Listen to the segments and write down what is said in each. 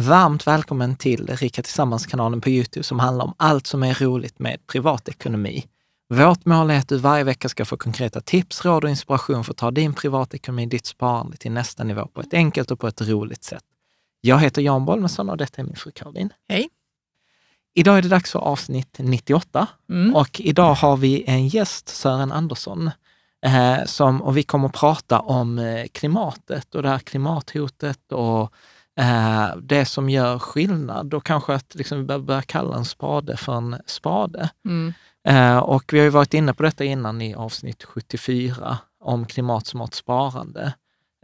Varmt välkommen till Rika Tillsammans-kanalen på Youtube som handlar om allt som är roligt med privatekonomi. Vårt mål är att du varje vecka ska få konkreta tips, råd och inspiration för att ta din privatekonomi, ditt sparande till nästa nivå på ett enkelt och på ett roligt sätt. Jag heter Jan Bolmesson och detta är min fru Caroline. Hej! Idag är det dags för avsnitt 98 mm. och idag har vi en gäst, Sören Andersson, eh, som, och vi kommer att prata om eh, klimatet och det här klimathotet och Eh, det som gör skillnad och kanske att liksom vi behöver börja kalla en spade för en spade. Mm. Eh, och vi har ju varit inne på detta innan i avsnitt 74 om klimatsmart sparande.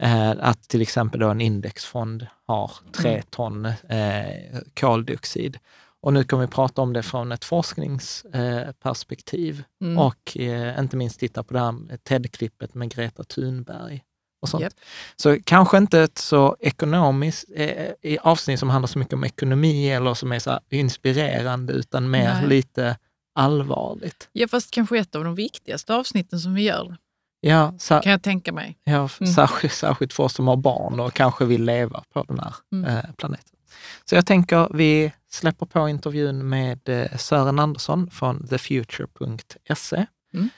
Eh, att till exempel en indexfond har tre mm. ton koldioxid. Och nu kommer vi prata om det från ett forskningsperspektiv mm. och inte minst titta på det här TED-klippet med Greta Thunberg och sånt. Yep. Så kanske inte ett så ekonomiskt eh, eh avsnitt som handlar så mycket om ekonomi eller som är så inspirerande, utan mer Nej. lite allvarligt. Ja, fast kanske ett av de viktigaste avsnitten som vi gör. Ja, kan jag tänka mig. Ja, mm. särskilt, särskilt för oss som har barn och kanske vill leva på den här mm. eh, planeten. Så jag tänker vi släpper på intervjun med eh, Sören Andersson från thefuture.se. Mm.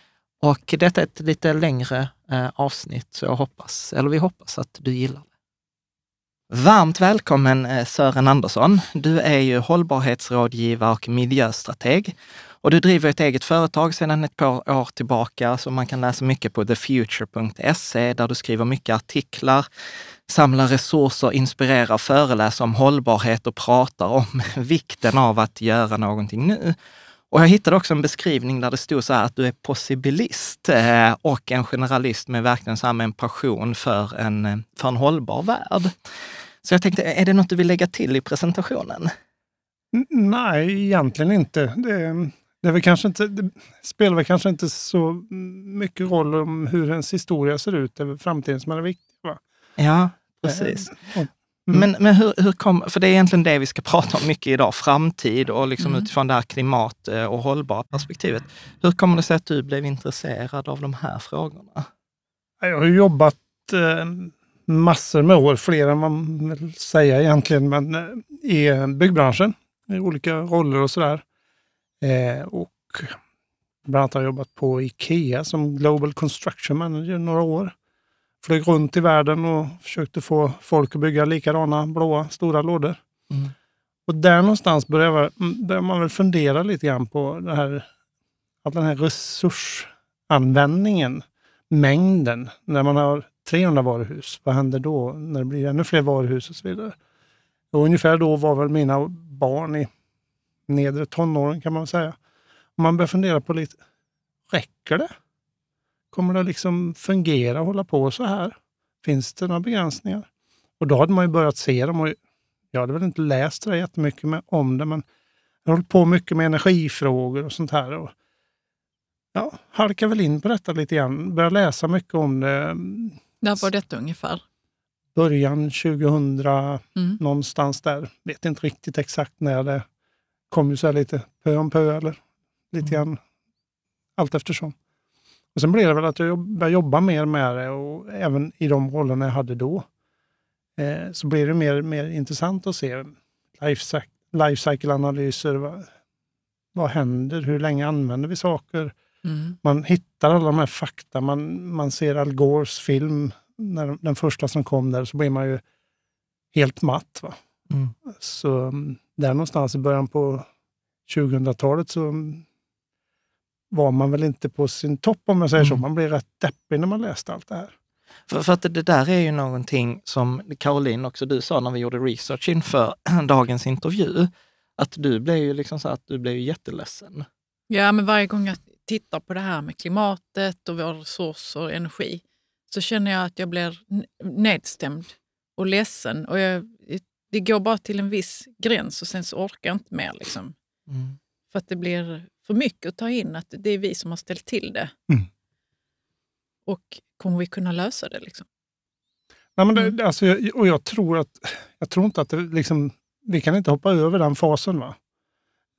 Och detta är ett lite längre eh, avsnitt, så jag hoppas, eller vi hoppas att du gillar det. Varmt välkommen eh, Sören Andersson. Du är ju hållbarhetsrådgivare och miljöstrateg och du driver ett eget företag sedan ett par år tillbaka, så man kan läsa mycket på thefuture.se där du skriver mycket artiklar, samlar resurser, inspirerar, föreläser om hållbarhet och pratar om vikten av att göra någonting nu. Och jag hittade också en beskrivning där det stod så här att du är possibilist eh, och en generalist med verkligen så en passion för en, eh, för en hållbar värld. Så jag tänkte, är det något du vill lägga till i presentationen? Nej, egentligen inte. Det, det, väl kanske inte, det spelar väl kanske inte så mycket roll om hur ens historia ser ut. Det är väl framtiden som är viktig. Va? Ja, eh, precis. Och Mm. Men, men hur, hur kom, för det är egentligen det vi ska prata om mycket idag, framtid och liksom mm. utifrån det här klimat eh, och hållbara perspektivet. Hur kommer det sig att du blev intresserad av de här frågorna? Jag har jobbat eh, massor med år, fler än man vill säga egentligen, men eh, i byggbranschen i olika roller och sådär. Och bland annat har jag jobbat på IKEA som Global Construction Manager några år flög runt i världen och försökte få folk att bygga likadana blåa stora lådor. Mm. Och där någonstans börjar mm, man väl fundera lite grann på det här, att den här resursanvändningen, mängden, när man har 300 varuhus, vad händer då när det blir ännu fler varuhus och så vidare? Och ungefär då var väl mina barn i nedre tonåren kan man säga. man börjar fundera på lite, räcker det? Kommer det liksom fungera att hålla på så här? Finns det några begränsningar? Och då hade man ju börjat se dem. Och jag hade väl inte läst det jättemycket med, om det, men jag har hållit på mycket med energifrågor och sånt här. Och, ja, halkar väl in på detta lite grann. Började läsa mycket om det. Mm, när var detta ungefär? Början 2000, mm. någonstans där. Vet inte riktigt exakt när det kom ju så här lite pö om pö eller lite mm. grann allt eftersom. Och sen blev det väl att jag började jobba mer med det och även i de rollerna jag hade då eh, så blev det mer, mer intressant att se lifecycle-analyser. Vad, vad händer? Hur länge använder vi saker? Mm. Man hittar alla de här fakta. Man, man ser Al Gores film, när, den första som kom där, så blir man ju helt matt. Va? Mm. Så mm, där någonstans i början på 2000-talet så mm, var man väl inte på sin topp om jag säger mm. så. Man blir rätt deppig när man läste allt det här. För, för, att det där är ju någonting som Caroline, också du sa när vi gjorde research inför dagens intervju, att du blev ju liksom så att du blev jätteledsen. Ja, men varje gång jag tittar på det här med klimatet och våra resurser och energi så känner jag att jag blir nedstämd och ledsen. Och jag, det går bara till en viss gräns och sen så orkar jag inte mer. Liksom. Mm. För att det blir för mycket att ta in att det är vi som har ställt till det. Mm. Och kommer vi kunna lösa det? Liksom? Nej, men det, mm. alltså, och jag tror, att, jag tror inte att det, liksom, vi kan inte hoppa över den fasen. Va?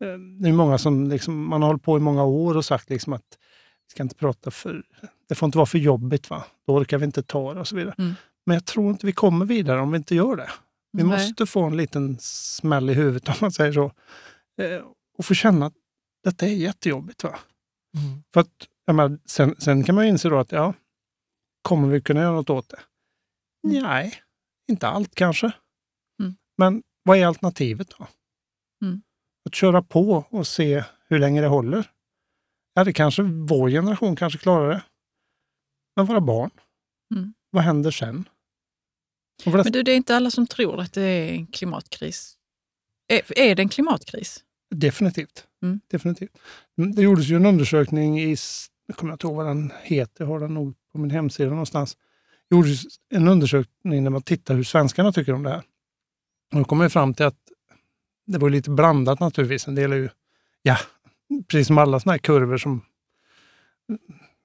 Eh, det är många som liksom, man har hållit på i många år och sagt liksom att vi ska inte prata för, det får inte vara för jobbigt, va? då orkar vi inte ta det och så vidare. Mm. Men jag tror inte vi kommer vidare om vi inte gör det. Vi Nej. måste få en liten smäll i huvudet, om man säger så. Eh, och få känna att detta är jättejobbigt. Va? Mm. För att, menar, sen, sen, kan man ju inse då att, ja, kommer vi kunna göra något åt det? Mm. Nej, inte allt kanske. Mm. Men vad är alternativet då? Mm. Att köra på och se hur länge det håller. Ja, det kanske vår generation kanske klarar det. Men våra barn, mm. vad händer sen? Det... Men du, det är inte alla som tror att det är en klimatkris. Är, är det en klimatkris? Definitivt. Mm. Definitivt. Mm, det gjordes ju en undersökning i, jag kommer inte ihåg vad den heter, jag har den nog på min hemsida någonstans. Det gjordes en undersökning där man tittar hur svenskarna tycker om det här. Och då kom vi fram till att det var lite blandat naturligtvis. En del är ju, ja, precis som alla sådana här kurvor som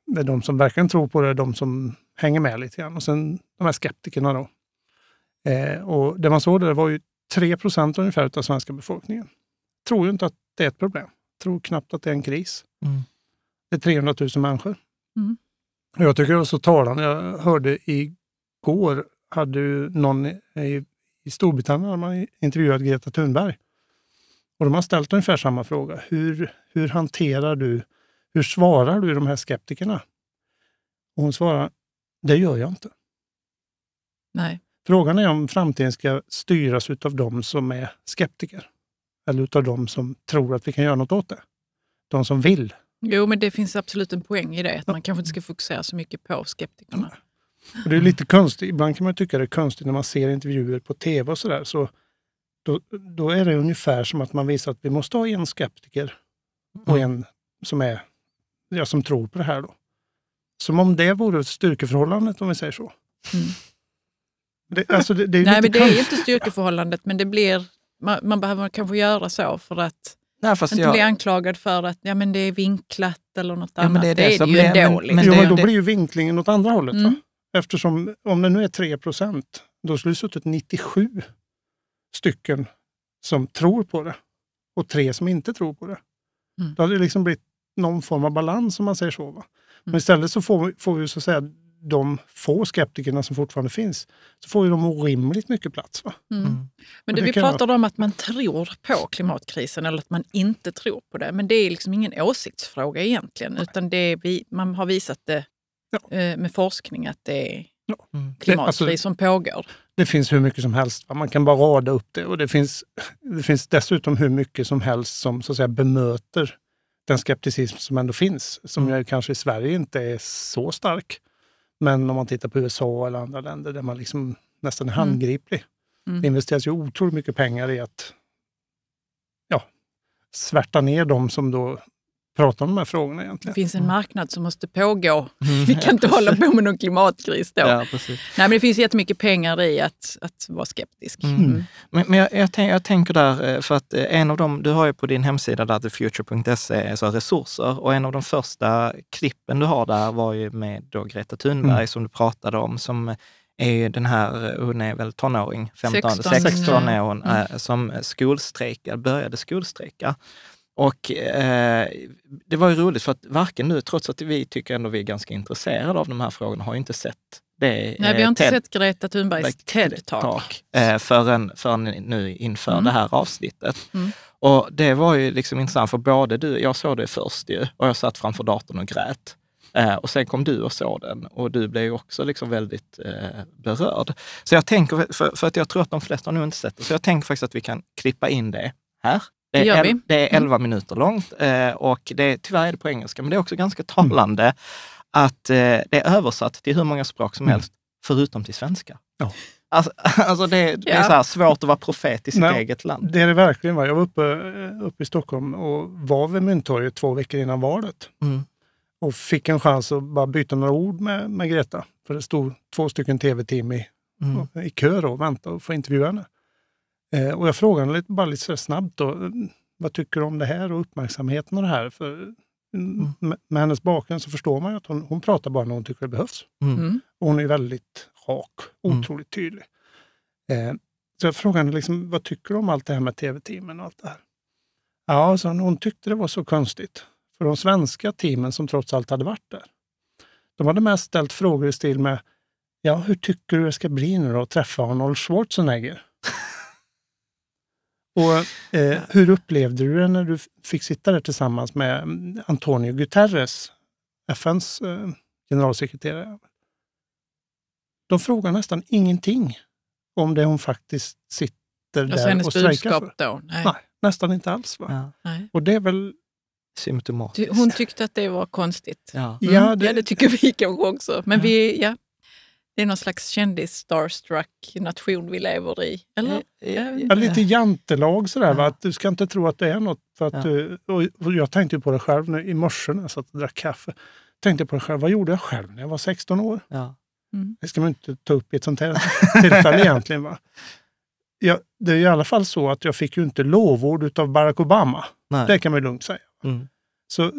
det är de som verkligen tror på det, är de som hänger med lite grann. Och sen de här skeptikerna då. Eh, och det man såg där var ju 3 ungefär av svenska befolkningen tror ju inte att det är ett problem. Jag Tror knappt att det är en kris. Mm. Det är 300 000 människor. Mm. Jag tycker det var så talande. Jag hörde igår, hade någon i, i Storbritannien hade man intervjuat Greta Thunberg. Och de har ställt ungefär samma fråga. Hur, hur hanterar du, hur svarar du de här skeptikerna? Och hon svarar, det gör jag inte. Nej. Frågan är om framtiden ska styras av de som är skeptiker eller utav de som tror att vi kan göra något åt det. De som vill. Jo, men det finns absolut en poäng i det. Att man kanske inte ska fokusera så mycket på skeptikerna. Och det är lite konstigt. Ibland kan man tycka det är konstigt när man ser intervjuer på tv och sådär. Så då, då är det ungefär som att man visar att vi måste ha en skeptiker och mm. en som, är, ja, som tror på det här. Då. Som om det vore styrkeförhållandet, om vi säger så. Mm. Det, alltså det, det är Nej, men det är inte styrkeförhållandet, men det blir man, man behöver kanske göra så för att Nej, fast inte jag... bli anklagad för att ja, men det är vinklat eller något ja, annat. Men det är det, det, är det ju blir, ändå. Men, men, liksom. jo, men då blir ju vinklingen åt andra hållet. Mm. Va? Eftersom om det nu är 3 procent, då skulle det suttit 97 stycken som tror på det och tre som inte tror på det. Mm. Då hade det liksom blivit någon form av balans om man säger så. Va? Men mm. istället så får vi, får vi så att säga de få skeptikerna som fortfarande finns, så får ju de orimligt mycket plats. Mm. Mm. Men det, det vi pratade jag... om att man tror på klimatkrisen eller att man inte tror på det. Men det är liksom ingen åsiktsfråga egentligen, Nej. utan det är, man har visat det ja. Eh, med forskning att det är ja. Mm. klimatkris det, alltså, som pågår. Det finns hur mycket som helst. Man kan bara rada upp det och det finns, det finns dessutom hur mycket som helst som så att säga, bemöter den skepticism som ändå finns, som mm. kanske i Sverige inte är så stark. Men om man tittar på USA eller andra länder där man liksom nästan är mm. handgriplig. Mm. Det investeras ju otroligt mycket pengar i att ja, svärta ner de som då prata om de här frågorna egentligen. Det finns en mm. marknad som måste pågå. Mm. Vi kan inte hålla på med någon klimatkris då. Ja, Nej, men det finns jättemycket pengar i att, att vara skeptisk. Mm. Mm. Men, men jag, jag, tänk, jag, tänker där, eh, för att eh, en av dem, du har ju på din hemsida där thefuture.se så alltså resurser och en av de första klippen du har där var ju med då Greta Thunberg mm. som du pratade om, som är den här, eh, hon är väl tonåring, 15, 16, 16 är hon, som skolstrejkar, började skolstrejka. Och eh, det var ju roligt för att varken nu, trots att vi tycker ändå vi är ganska intresserade av de här frågorna, har inte sett det. Nej, vi eh, har inte TED, sett Greta Thunbergs TED-talk eh, förrän, förrän nu inför mm. det här avsnittet. Mm. Och det var ju liksom intressant, för både du, jag såg det först ju, och jag satt framför datorn och grät. Eh, och sen kom du och såg den och du blev också liksom väldigt eh, berörd. Så jag tänker, för, för, att jag tror att de flesta har nog inte sett det, så jag tänker faktiskt att vi kan klippa in det här det är, el, det är 11 mm. minuter långt eh, och det tyvärr är det på engelska, men det är också ganska mm. talande mm. att eh, det är översatt till hur många språk som mm. helst, förutom till svenska. Ja. Alltså, alltså det, det, är så svårt att vara profet i sitt Nej, eget land. Det är det verkligen. Va? Jag var uppe, eh, uppe i Stockholm och var vid Mynttorget två veckor innan valet. Mm. Och fick en chans att bara byta några ord med, med Greta. För det stod två stycken tv-team i, mm. i kö och väntade på att få intervjua henne. Eh, och jag frågade lite, bara lite så snabbt då, vad tycker du om det här och uppmärksamheten och det här? För Mm. Med hennes bakgrund så förstår man ju att hon, hon pratar bara när hon tycker det behövs. Mm. mm. Och hon är väldigt rak, mm. otroligt tydlig. Eh, så jag frågade liksom, vad tycker du om allt det här med tv-teamen och allt det här? Ja, så hon, hon tyckte det var så konstigt. För de svenska teamen som trots allt hade varit där, de hade mest ställt frågor i stil med, ja, hur tycker du det ska bli nu då, att träffa Arnold Schwarzenegger? Och, eh, hur upplevde du det när du fick sitta där tillsammans med mm, Antonio Guterres, FNs eh, generalsekreterare? De frågar nästan ingenting om det hon faktiskt sitter alltså där och strejkar för. Då, nej. nej. nästan inte alls. Va? Ja. Och det är väl symptomatiskt. Hon tyckte att det var konstigt. Ja, mm. ja, det... ja det... tycker vi kanske också. Men vi, ja, det är någon slags kändis-starstruck-nation vi lever i. Eller? Eh, eh, eh, ja, lite jantelag sådär. Va? Att du ska inte tro att det är något. För att, ja. och jag tänkte på det själv nu, i morse när jag satt och drack kaffe. tänkte på det själv. Vad gjorde jag själv när jag var 16 år? Ja. Mm. Det ska man inte ta upp i ett sånt här tillfälle egentligen. Va? Jag, det är i alla fall så att jag fick ju inte lovord av Barack Obama. Nej. Det kan man lugnt säga. Mm. Så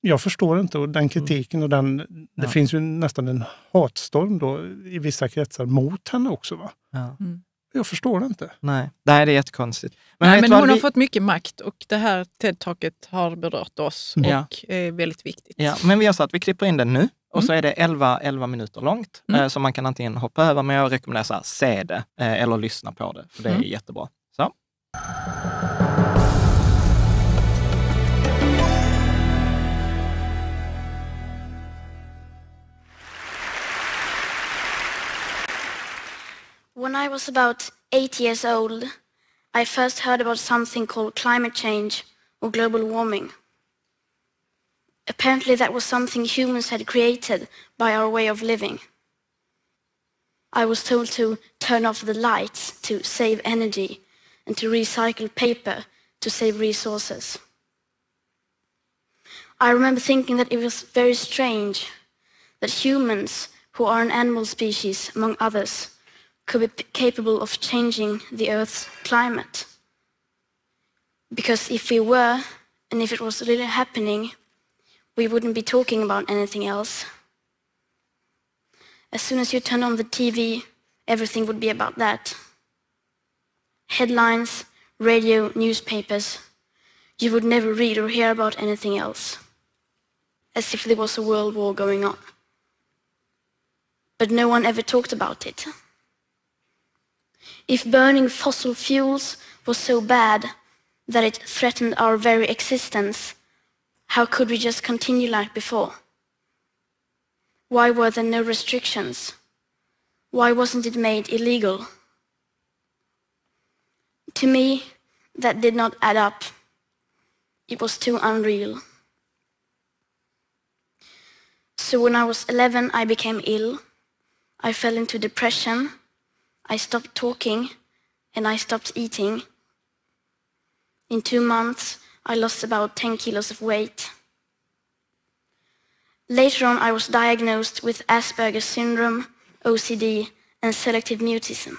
jag förstår inte och den mm. kritiken och den, det ja. finns ju nästan en hatstorm då i vissa kretsar mot henne också. Va? Ja. Mm. Jag förstår det inte. Nej, Nej det är jättekonstigt. Men, Nej, men hon vi... har fått mycket makt och det här TED-taket har berört oss mm. och ja. är väldigt viktigt. Ja, men vi gör så att vi klipper in den nu och mm. så är det 11, 11 minuter långt mm. Eh, så man kan antingen hoppa över, men jag rekommenderar att se det eh, eller lyssna på det, för det är mm. jättebra. Så. When I was about eight years old, I first heard about something called climate change or global warming. Apparently that was something humans had created by our way of living. I was told to turn off the lights to save energy and to recycle paper to save resources. I remember thinking that it was very strange that humans, who are an animal species among others, could be capable of changing the Earth's climate. Because if we were, and if it was really happening, we wouldn't be talking about anything else. As soon as you turn on the TV, everything would be about that. Headlines, radio, newspapers. You would never read or hear about anything else. As if there was a world war going on. But no one ever talked about it if burning fossil fuels was so bad that it threatened our very existence, how could we just continue like before? Why were there no restrictions? Why wasn't it made illegal? To me, that did not add up. It was too unreal. So when I was 11, I became ill. I fell into depression I stopped talking and I stopped eating. In two months, I lost about 10 kilos of weight. Later on, I was diagnosed with Asperger's syndrome, OCD, and selective mutism.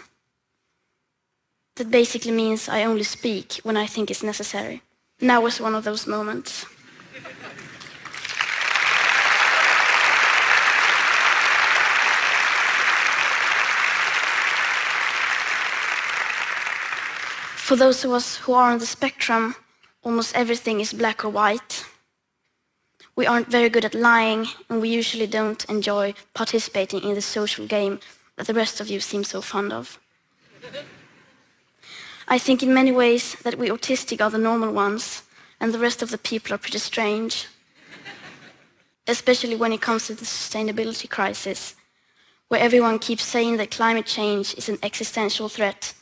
That basically means I only speak when I think it's necessary. Now was one of those moments. For those of us who are on the spectrum, almost everything is black or white. We aren't very good at lying, and we usually don't enjoy participating in the social game that the rest of you seem so fond of. I think in many ways that we autistic are the normal ones, and the rest of the people are pretty strange. Especially when it comes to the sustainability crisis, where everyone keeps saying that climate change is an existential threat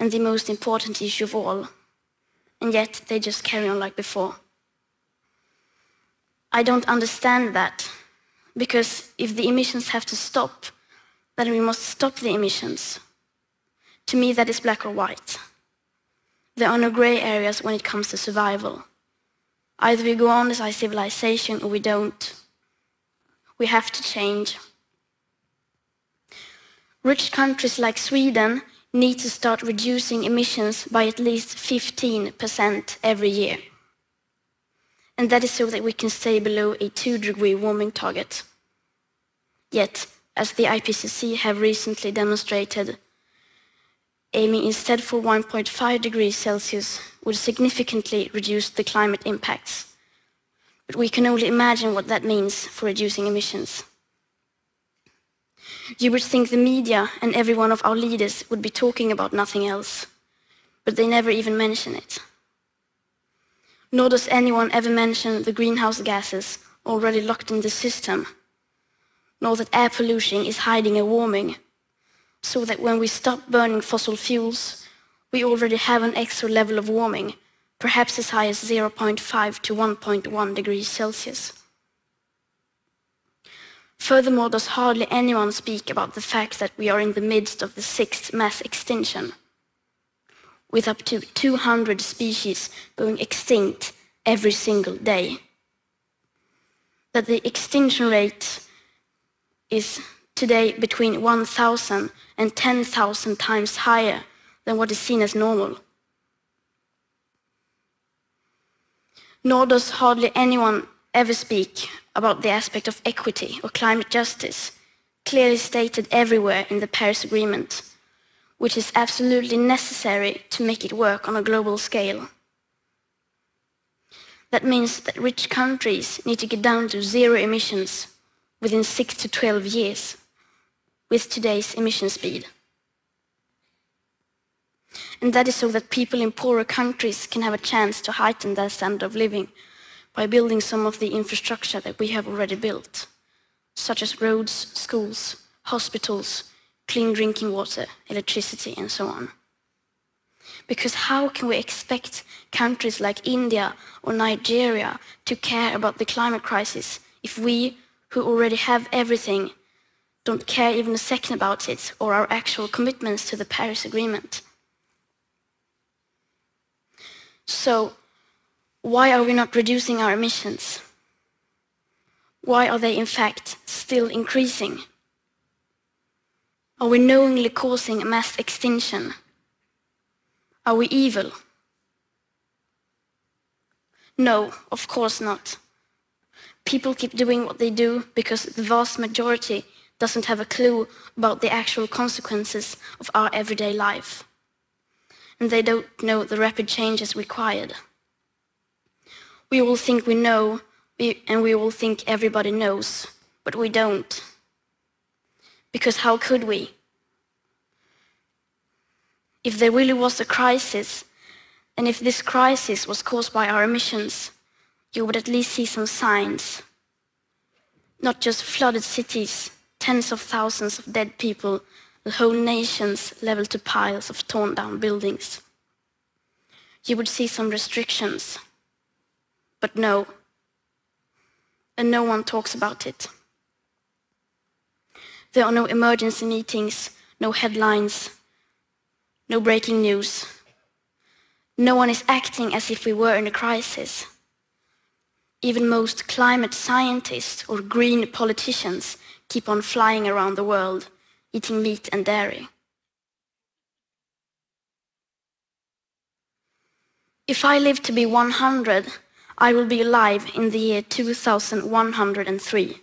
and the most important issue of all. And yet they just carry on like before. I don't understand that, because if the emissions have to stop, then we must stop the emissions. To me, that is black or white. There are no grey areas when it comes to survival. Either we go on as a civilization or we don't. We have to change. Rich countries like Sweden need to start reducing emissions by at least 15% every year. And that is so that we can stay below a 2-degree warming target. Yet, as the IPCC have recently demonstrated, aiming instead for 1.5 degrees Celsius would significantly reduce the climate impacts. But we can only imagine what that means for reducing emissions. You would think the media and every one of our leaders would be talking about nothing else, but they never even mention it. Nor does anyone ever mention the greenhouse gases already locked in the system, nor that air pollution is hiding a warming, so that when we stop burning fossil fuels, we already have an extra level of warming, perhaps as high as 0.5 to 1.1 degrees Celsius. Furthermore, does hardly anyone speak about the fact that we are in the midst of the sixth mass extinction, with up to 200 species going extinct every single day. That the extinction rate is today between 1,000 and 10,000 times higher than what is seen as normal. Nor does hardly anyone ever speak about the aspect of equity or climate justice, clearly stated everywhere in the Paris Agreement, which is absolutely necessary to make it work on a global scale. That means that rich countries need to get down to zero emissions within 6 to 12 years with today's emission speed. And that is so that people in poorer countries can have a chance to heighten their standard of living by building some of the infrastructure that we have already built, such as roads, schools, hospitals, clean drinking water, electricity, and so on. Because how can we expect countries like India or Nigeria to care about the climate crisis if we, who already have everything, don't care even a second about it or our actual commitments to the Paris Agreement? So why are we not reducing our emissions? Why are they in fact still increasing? Are we knowingly causing mass extinction? Are we evil? No, of course not. People keep doing what they do because the vast majority doesn't have a clue about the actual consequences of our everyday life. And they don't know the rapid changes required. We will think we know, and we will think everybody knows, but we don't. Because how could we? If there really was a crisis, and if this crisis was caused by our emissions, you would at least see some signs. Not just flooded cities, tens of thousands of dead people, the whole nations leveled to piles of torn down buildings. You would see some restrictions, but no. And no one talks about it. There are no emergency meetings, no headlines, no breaking news. No one is acting as if we were in a crisis. Even most climate scientists or green politicians keep on flying around the world, eating meat and dairy. If I live to be 100, I will be alive in the year 2103.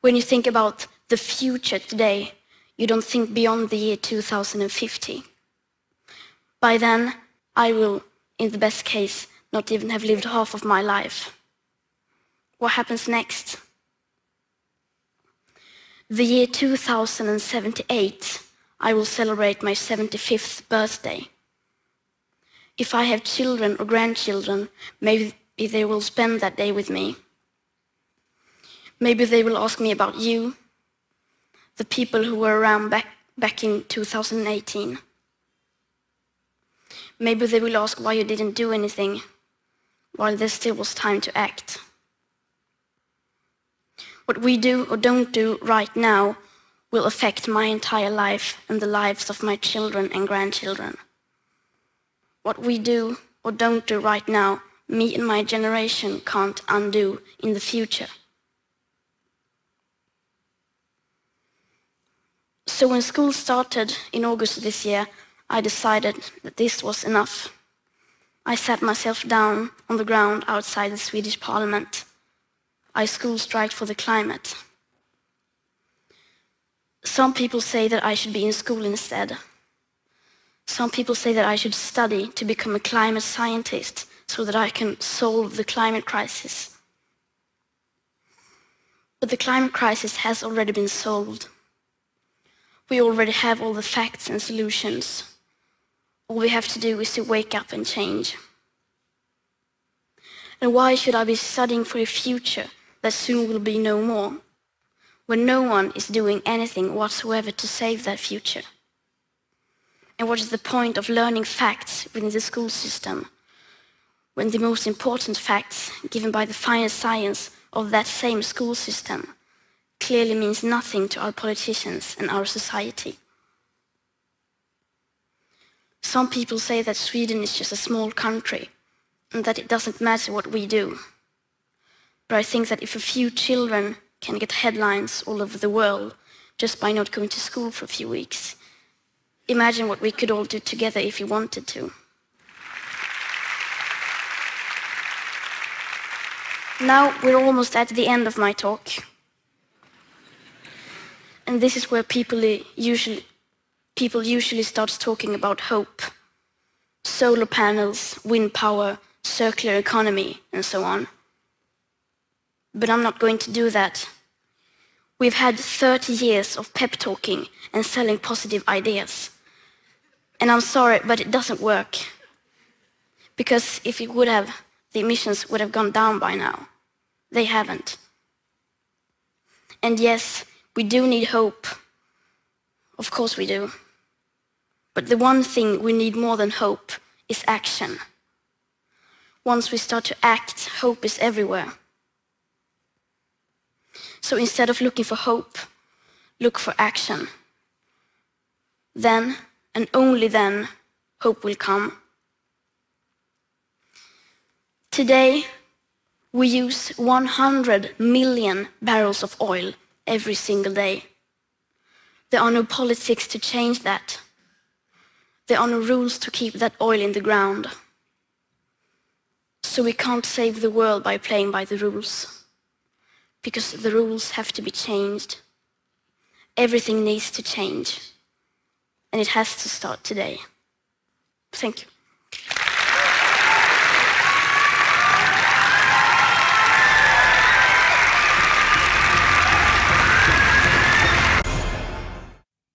When you think about the future today, you don't think beyond the year 2050. By then, I will, in the best case, not even have lived half of my life. What happens next? The year 2078, I will celebrate my 75th birthday. If I have children or grandchildren, maybe they will spend that day with me. Maybe they will ask me about you, the people who were around back, back in 2018. Maybe they will ask why you didn't do anything while there still was time to act. What we do or don't do right now will affect my entire life and the lives of my children and grandchildren. What we do or don't do right now, me and my generation can't undo in the future. So when school started in August this year, I decided that this was enough. I sat myself down on the ground outside the Swedish parliament. I school strike for the climate. Some people say that I should be in school instead, some people say that I should study to become a climate scientist so that I can solve the climate crisis. But the climate crisis has already been solved. We already have all the facts and solutions. All we have to do is to wake up and change. And why should I be studying for a future that soon will be no more, when no one is doing anything whatsoever to save that future? And what is the point of learning facts within the school system when the most important facts given by the finest science of that same school system clearly means nothing to our politicians and our society? Some people say that Sweden is just a small country and that it doesn't matter what we do. But I think that if a few children can get headlines all over the world just by not going to school for a few weeks, imagine what we could all do together if we wanted to. Now we're almost at the end of my talk. And this is where people usually, people usually start talking about hope. Solar panels, wind power, circular economy, and so on. But I'm not going to do that. We've had 30 years of pep talking and selling positive ideas. And I'm sorry, but it doesn't work. Because if it would have, the emissions would have gone down by now. They haven't. And yes, we do need hope. Of course we do. But the one thing we need more than hope is action. Once we start to act, hope is everywhere. So instead of looking for hope, look for action. Then and only then hope will come. Today, we use 100 million barrels of oil every single day. There are no politics to change that. There are no rules to keep that oil in the ground. So we can't save the world by playing by the rules. Because the rules have to be changed. Everything needs to change. and it has to start today. Thank you.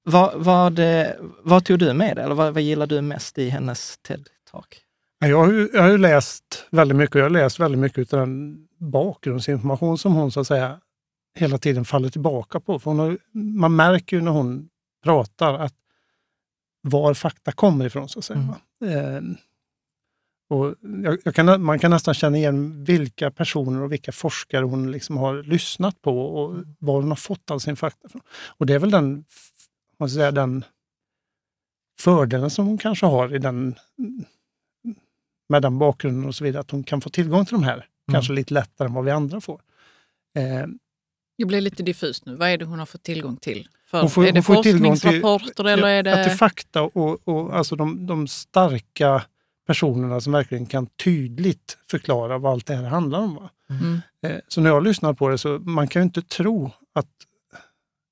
Vad, vad, eh, vad tog du med dig, eller vad, vad gillar du mest i hennes TED-talk? Jag har, ju, jag har ju läst väldigt mycket och jag har läst väldigt mycket av den bakgrundsinformation som hon så att säga hela tiden faller tillbaka på. För hon har, man märker ju när hon pratar att var fakta kommer ifrån, så att säga. Mm. Ehm, och jag, kan, man kan nästan känna igen vilka personer och vilka forskare hon liksom har lyssnat på och mm. var hon har fått all sin fakta från. Och det är väl den, man säga, den fördelen som hon kanske har i den, med den bakgrunden och så vidare, att hon kan få tillgång till de här, mm. kanske lite lättare än vad vi andra får. Eh, jag blir lite diffus nu. Vad är det hon har fått tillgång till? För, får, är det forskningsrapporter till, eller är det... Att fakta och, och alltså de, de starka personerna som verkligen kan tydligt förklara vad allt det här handlar om. Va? Mm. Eh, så när jag lyssnar på det så man kan ju inte tro att...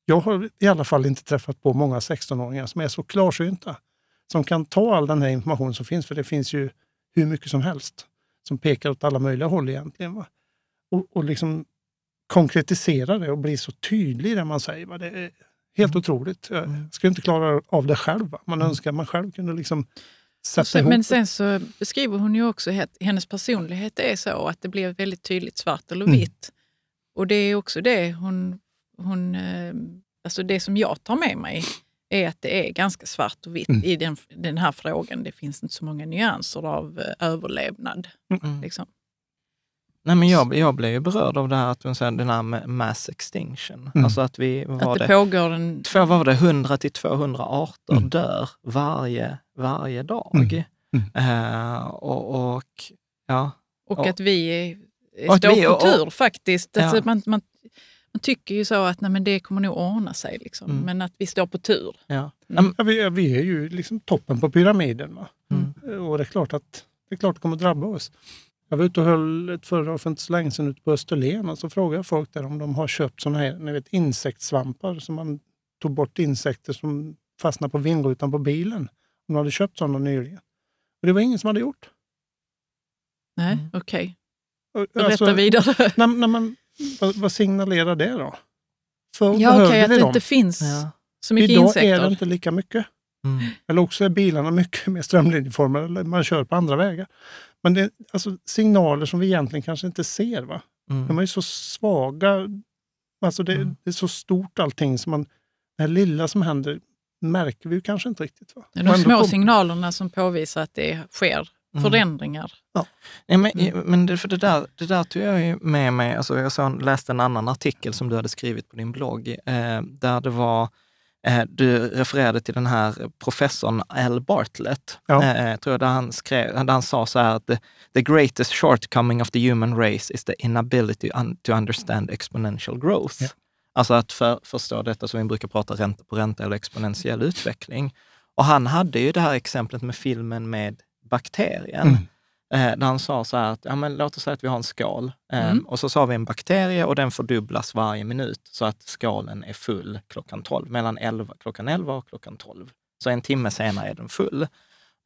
Jag har i alla fall inte träffat på många 16-åringar som är så klarsynta. Som kan ta all den här informationen som finns, för det finns ju hur mycket som helst som pekar åt alla möjliga håll egentligen. Va? Och, och liksom konkretisera det och bli så tydlig i det man säger. Va? Det är, Helt mm. otroligt. Jag mm. skulle inte klara av det själv. Man mm. önskar att man själv kunde liksom sätta sen, ihop Men sen så beskriver hon ju också att hennes personlighet är så att det blir väldigt tydligt svart eller vitt. Mm. Och det är också det hon, hon... Ehm, alltså det som jag tar med mig är att det är ganska svart och vitt mm. i den, den här frågan. Det finns inte så många nyanser av eh, överlevnad. Mm. Liksom. Nej, men jag, jag blev ju berörd av det här att hon sa den här mass extinction. Mm. Alltså att vi, vad att det, det pågår en... Två, vad var det, 100 till 200 arter mm. dör varje, varje dag. Uh, och, och, ja, och, och att vi är, står på tur faktiskt. Ja. Alltså, man, man, man tycker ju så att nej, men det kommer nog ordna sig, liksom. Mm. men att vi står på tur. Ja. Mm. mm. ja vi, vi, är ju liksom toppen på pyramiden. Mm. Och det är klart att det, är klart det kommer drabba oss. Jag var ute och höll ett föredrag för inte så länge sedan ute på Österlen och så frågade jag folk där om de har köpt sådana här ni vet, insektssvampar som man tog bort insekter som fastnade på vindrutan på bilen. Om de hade köpt sådana nyligen. Och det var ingen som hade gjort. Nej, mm. okej. Okay. Berätta alltså, vidare. När, när man, vad, vad, signalerar det då? Förr ja, behövde okay, vi att det dem. inte finns ja. så mycket Idag insekter. Idag är det inte lika mycket. Mm. Eller också är bilarna mycket mer strömlinjeformade, man kör på andra vägar. Men det är alltså, signaler som vi egentligen kanske inte ser. Va? Mm. De är så svaga. Alltså det, mm. det, är så stort allting, så man, det lilla som händer märker vi kanske inte riktigt. Va? Det är de små kom... signalerna som påvisar att det sker mm. förändringar. Ja. Nej, men mm. men det, för det, där, det där tog jag ju med mig. Alltså jag läste en annan artikel som du hade skrivit på din blogg, eh, där det var Eh, du refererade till den här professorn Al Bartlett, ja. Eh, tror jag, där han, skrev, där han sa så här att the greatest shortcoming of the human race is the inability to understand exponential growth. Ja. Alltså att för, förstå detta som vi brukar prata ränta på ränta eller exponentiell utveckling. Och han hade ju det här exemplet med filmen med bakterien. Mm. Eh, där han sa så här att ja, men låt oss säga att vi har en skal eh, mm. och så, så har vi en bakterie och den fördubblas varje minut så att skalen är full klockan 12, mellan 11, klockan 11 och klockan 12. Så en timme senare är den full.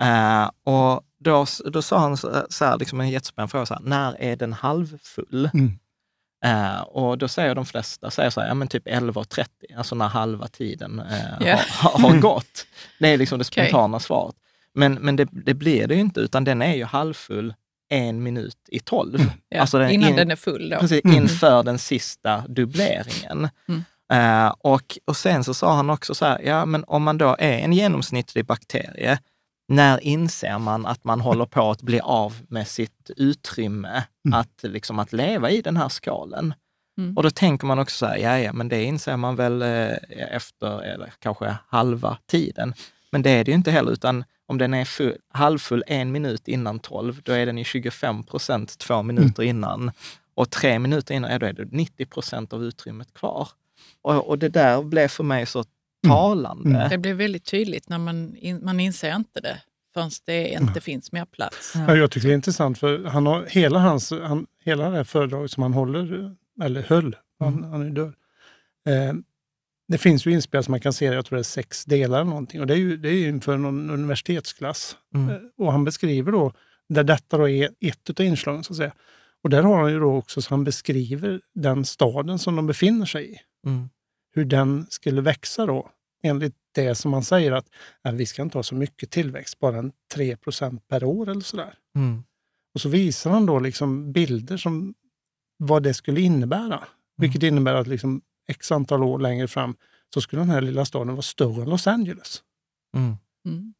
Eh, och då, då sa han så här, liksom en jättespännande fråga, så här, när är den halvfull? Mm. Uh, och då säger de flesta säger så här, ja, men typ 11.30, alltså när halva tiden uh, yeah. har, har, gått. Det är liksom det spontana okay. svaret. Men, men det, det blir det ju inte, utan den är ju halvfull en minut i tolv. Mm. Ja, alltså den, innan in, den är full. Då. Precis, mm. inför den sista dubbleringen. Mm. Uh, och, och sen så sa han också så här, ja men om man då är en genomsnittlig bakterie, när inser man att man håller på att bli av med sitt utrymme mm. att, liksom, att leva i den här skalen? Mm. Och då tänker man också så här, ja, ja men det inser man väl eh, efter eller kanske halva tiden. Men det är det ju inte heller, utan om den är full, halvfull en minut innan tolv, då är den i 25 procent två minuter mm. innan. Och tre minuter innan, ja, då är det 90 procent av utrymmet kvar. Och, och, det där blev för mig så mm. talande. Mm. Det blev väldigt tydligt när man, in, man inser inte det förrän det inte ja. finns mer plats. Ja. jag tycker det är intressant, för han har, hela, hans, han, hela det här föredraget som han håller, eller höll, mm. han, han är död, eh, det finns ju inspel som man kan se, jag tror det är sex delar eller någonting. Och det är ju, det är inför någon universitetsklass. Mm. Eh, och han beskriver då, där detta då är ett av inslagen så att säga. Och där har han ju då också, så han beskriver den staden som de befinner sig i. Mm. Hur den skulle växa då, enligt det som man säger att nej, äh, vi ska inte ha så mycket tillväxt, bara en 3 per år eller sådär. Mm. Och så visar han då liksom bilder som vad det skulle innebära. Mm. Vilket innebär att liksom x antal år längre fram så skulle den här lilla staden vara större än Los Angeles. Mm. Mm.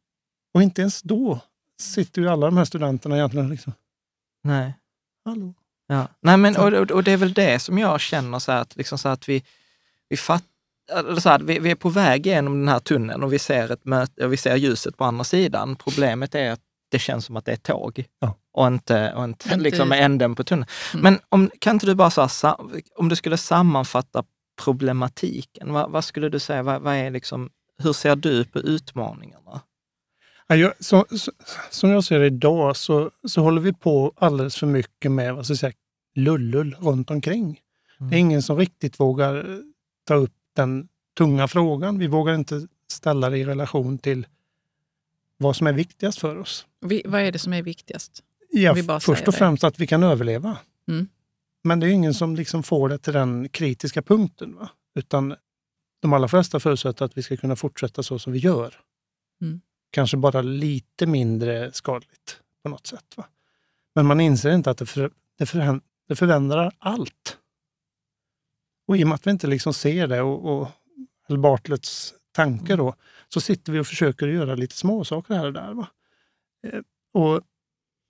Och inte ens då sitter ju alla de här studenterna egentligen liksom... Nej. Hallå? Ja. Nej, men, och, och det är väl det som jag känner, så att, liksom så att vi, vi fattar så här, vi, vi, är på väg genom den här tunneln och vi ser, ett möte, och vi ser ljuset på andra sidan. Problemet är att det känns som att det är tåg ja. och inte, och inte, inte liksom änden på tunneln. Mm. Men om, kan inte du bara, så här, om du skulle sammanfatta problematiken? Vad, vad skulle du säga, vad, vad, är liksom, hur ser du på utmaningarna? Ja, jag, så, så, som jag ser det idag så, så håller vi på alldeles för mycket med vad ska jag säga, lullull runt omkring. Mm. Det är ingen som riktigt vågar eh, ta upp den tunga frågan. Vi vågar inte ställa det i relation till vad som är viktigast för oss. Vi, vad är det som är viktigast? Ja, först och främst att vi kan överleva. Mm. Men det är ingen som liksom får det till den kritiska punkten. Va? Utan de allra flesta förutsätter att vi ska kunna fortsätta så som vi gör. Mm. Kanske bara lite mindre skadligt på något sätt. Va? Men man inser inte att det, för, det, för, det förändrar allt. Och i och med att vi inte liksom ser det och, och Bartlets tanke mm. då, så sitter vi och försöker göra lite småsaker här och där. Va? Eh, och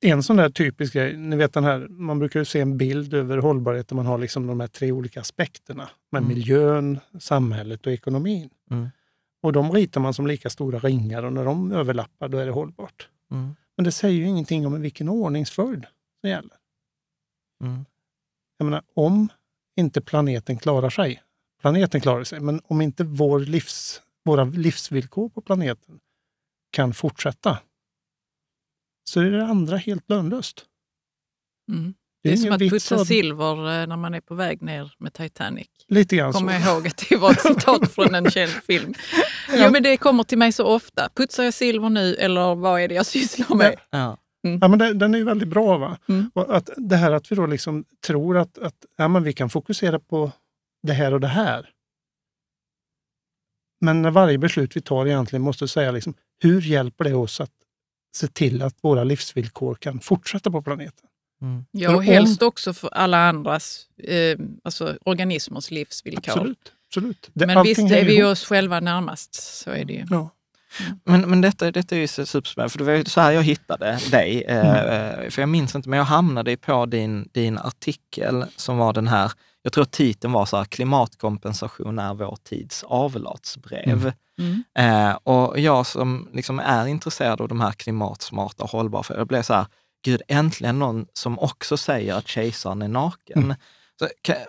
en sån där typisk grej, ni vet den här, man brukar ju se en bild över hållbarhet där man har liksom de här tre olika aspekterna. Med mm. miljön, samhället och ekonomin. Mm. Och de ritar man som lika stora ringar och när de överlappar då är det hållbart. Mm. Men det säger ju ingenting om vilken ordningsföljd som gäller. Mm. Jag menar, om inte planeten klarar sig, planeten klarar sig, men om inte vår livs, våra livsvillkor på planeten kan fortsätta, så är det andra helt lönlöst. Mm. Det är, det är som att putsa av... silver eh, när man är på väg ner med Titanic. Lite grann Kommer jag ihåg att det var ett citat från en känd film. ja. Jo, men det kommer till mig så ofta. Putsar jag silver nu eller vad är det jag sysslar med? Ja. Mm. Ja, men den, den är väldigt bra. Va? Mm. Och att det här att vi då liksom tror att, att ja, men vi kan fokusera på det här och det här. Men när varje beslut vi tar egentligen måste säga liksom, hur hjälper det oss att se till att våra livsvillkor kan fortsätta på planeten. Mm. Ja, och helst också för alla andras, eh, alltså organismers livsvillkor. Absolut. absolut. Det, men visst är vi ihop. oss själva närmast, så är det ju. Ja. Mm. Men, men detta, detta är ju superspännande, för det var så här jag hittade dig. Eh, mm. Eh, för jag minns inte, men jag hamnade på din, din artikel som var den här jag tror att titeln var så här, klimatkompensation är vår tids avlatsbrev. Mm. Mm. Eh, och jag som liksom är intresserad av de här klimatsmarta och hållbara, för jag blev så här, gud äntligen någon som också säger att kejsaren är naken. Mm.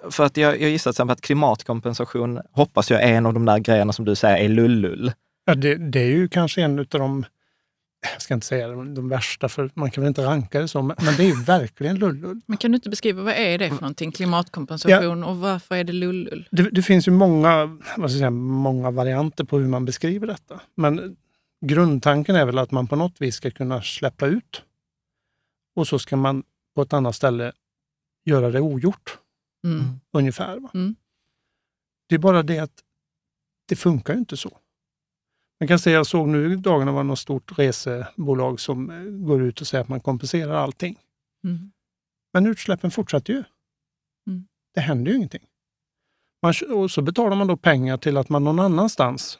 för att jag, jag gissar till att klimatkompensation hoppas jag är en av de där grejerna som du säger är lullull. Ja, det, det är ju kanske en av de jag ska inte säga de värsta, för man kan väl inte ranka det så, men, men det är verkligen lullull. Men kan du inte beskriva, vad är det för någonting? Klimatkompensation ja. och varför är det lullull? Det, det finns ju många, vad ska säga, många varianter på hur man beskriver detta. Men grundtanken är väl att man på något vis ska kunna släppa ut och så ska man på ett annat ställe göra det ogjort. Mm. Ungefär. Mm. Det är bara det att det funkar ju inte så. Man kan säga, jag såg nu i dagarna var något stort resebolag som eh, går ut och säger att man kompenserar allting. Mm. Men utsläppen fortsätter ju. Mm. Det händer ju ingenting. Man, och så betalar man då pengar till att man någon annanstans,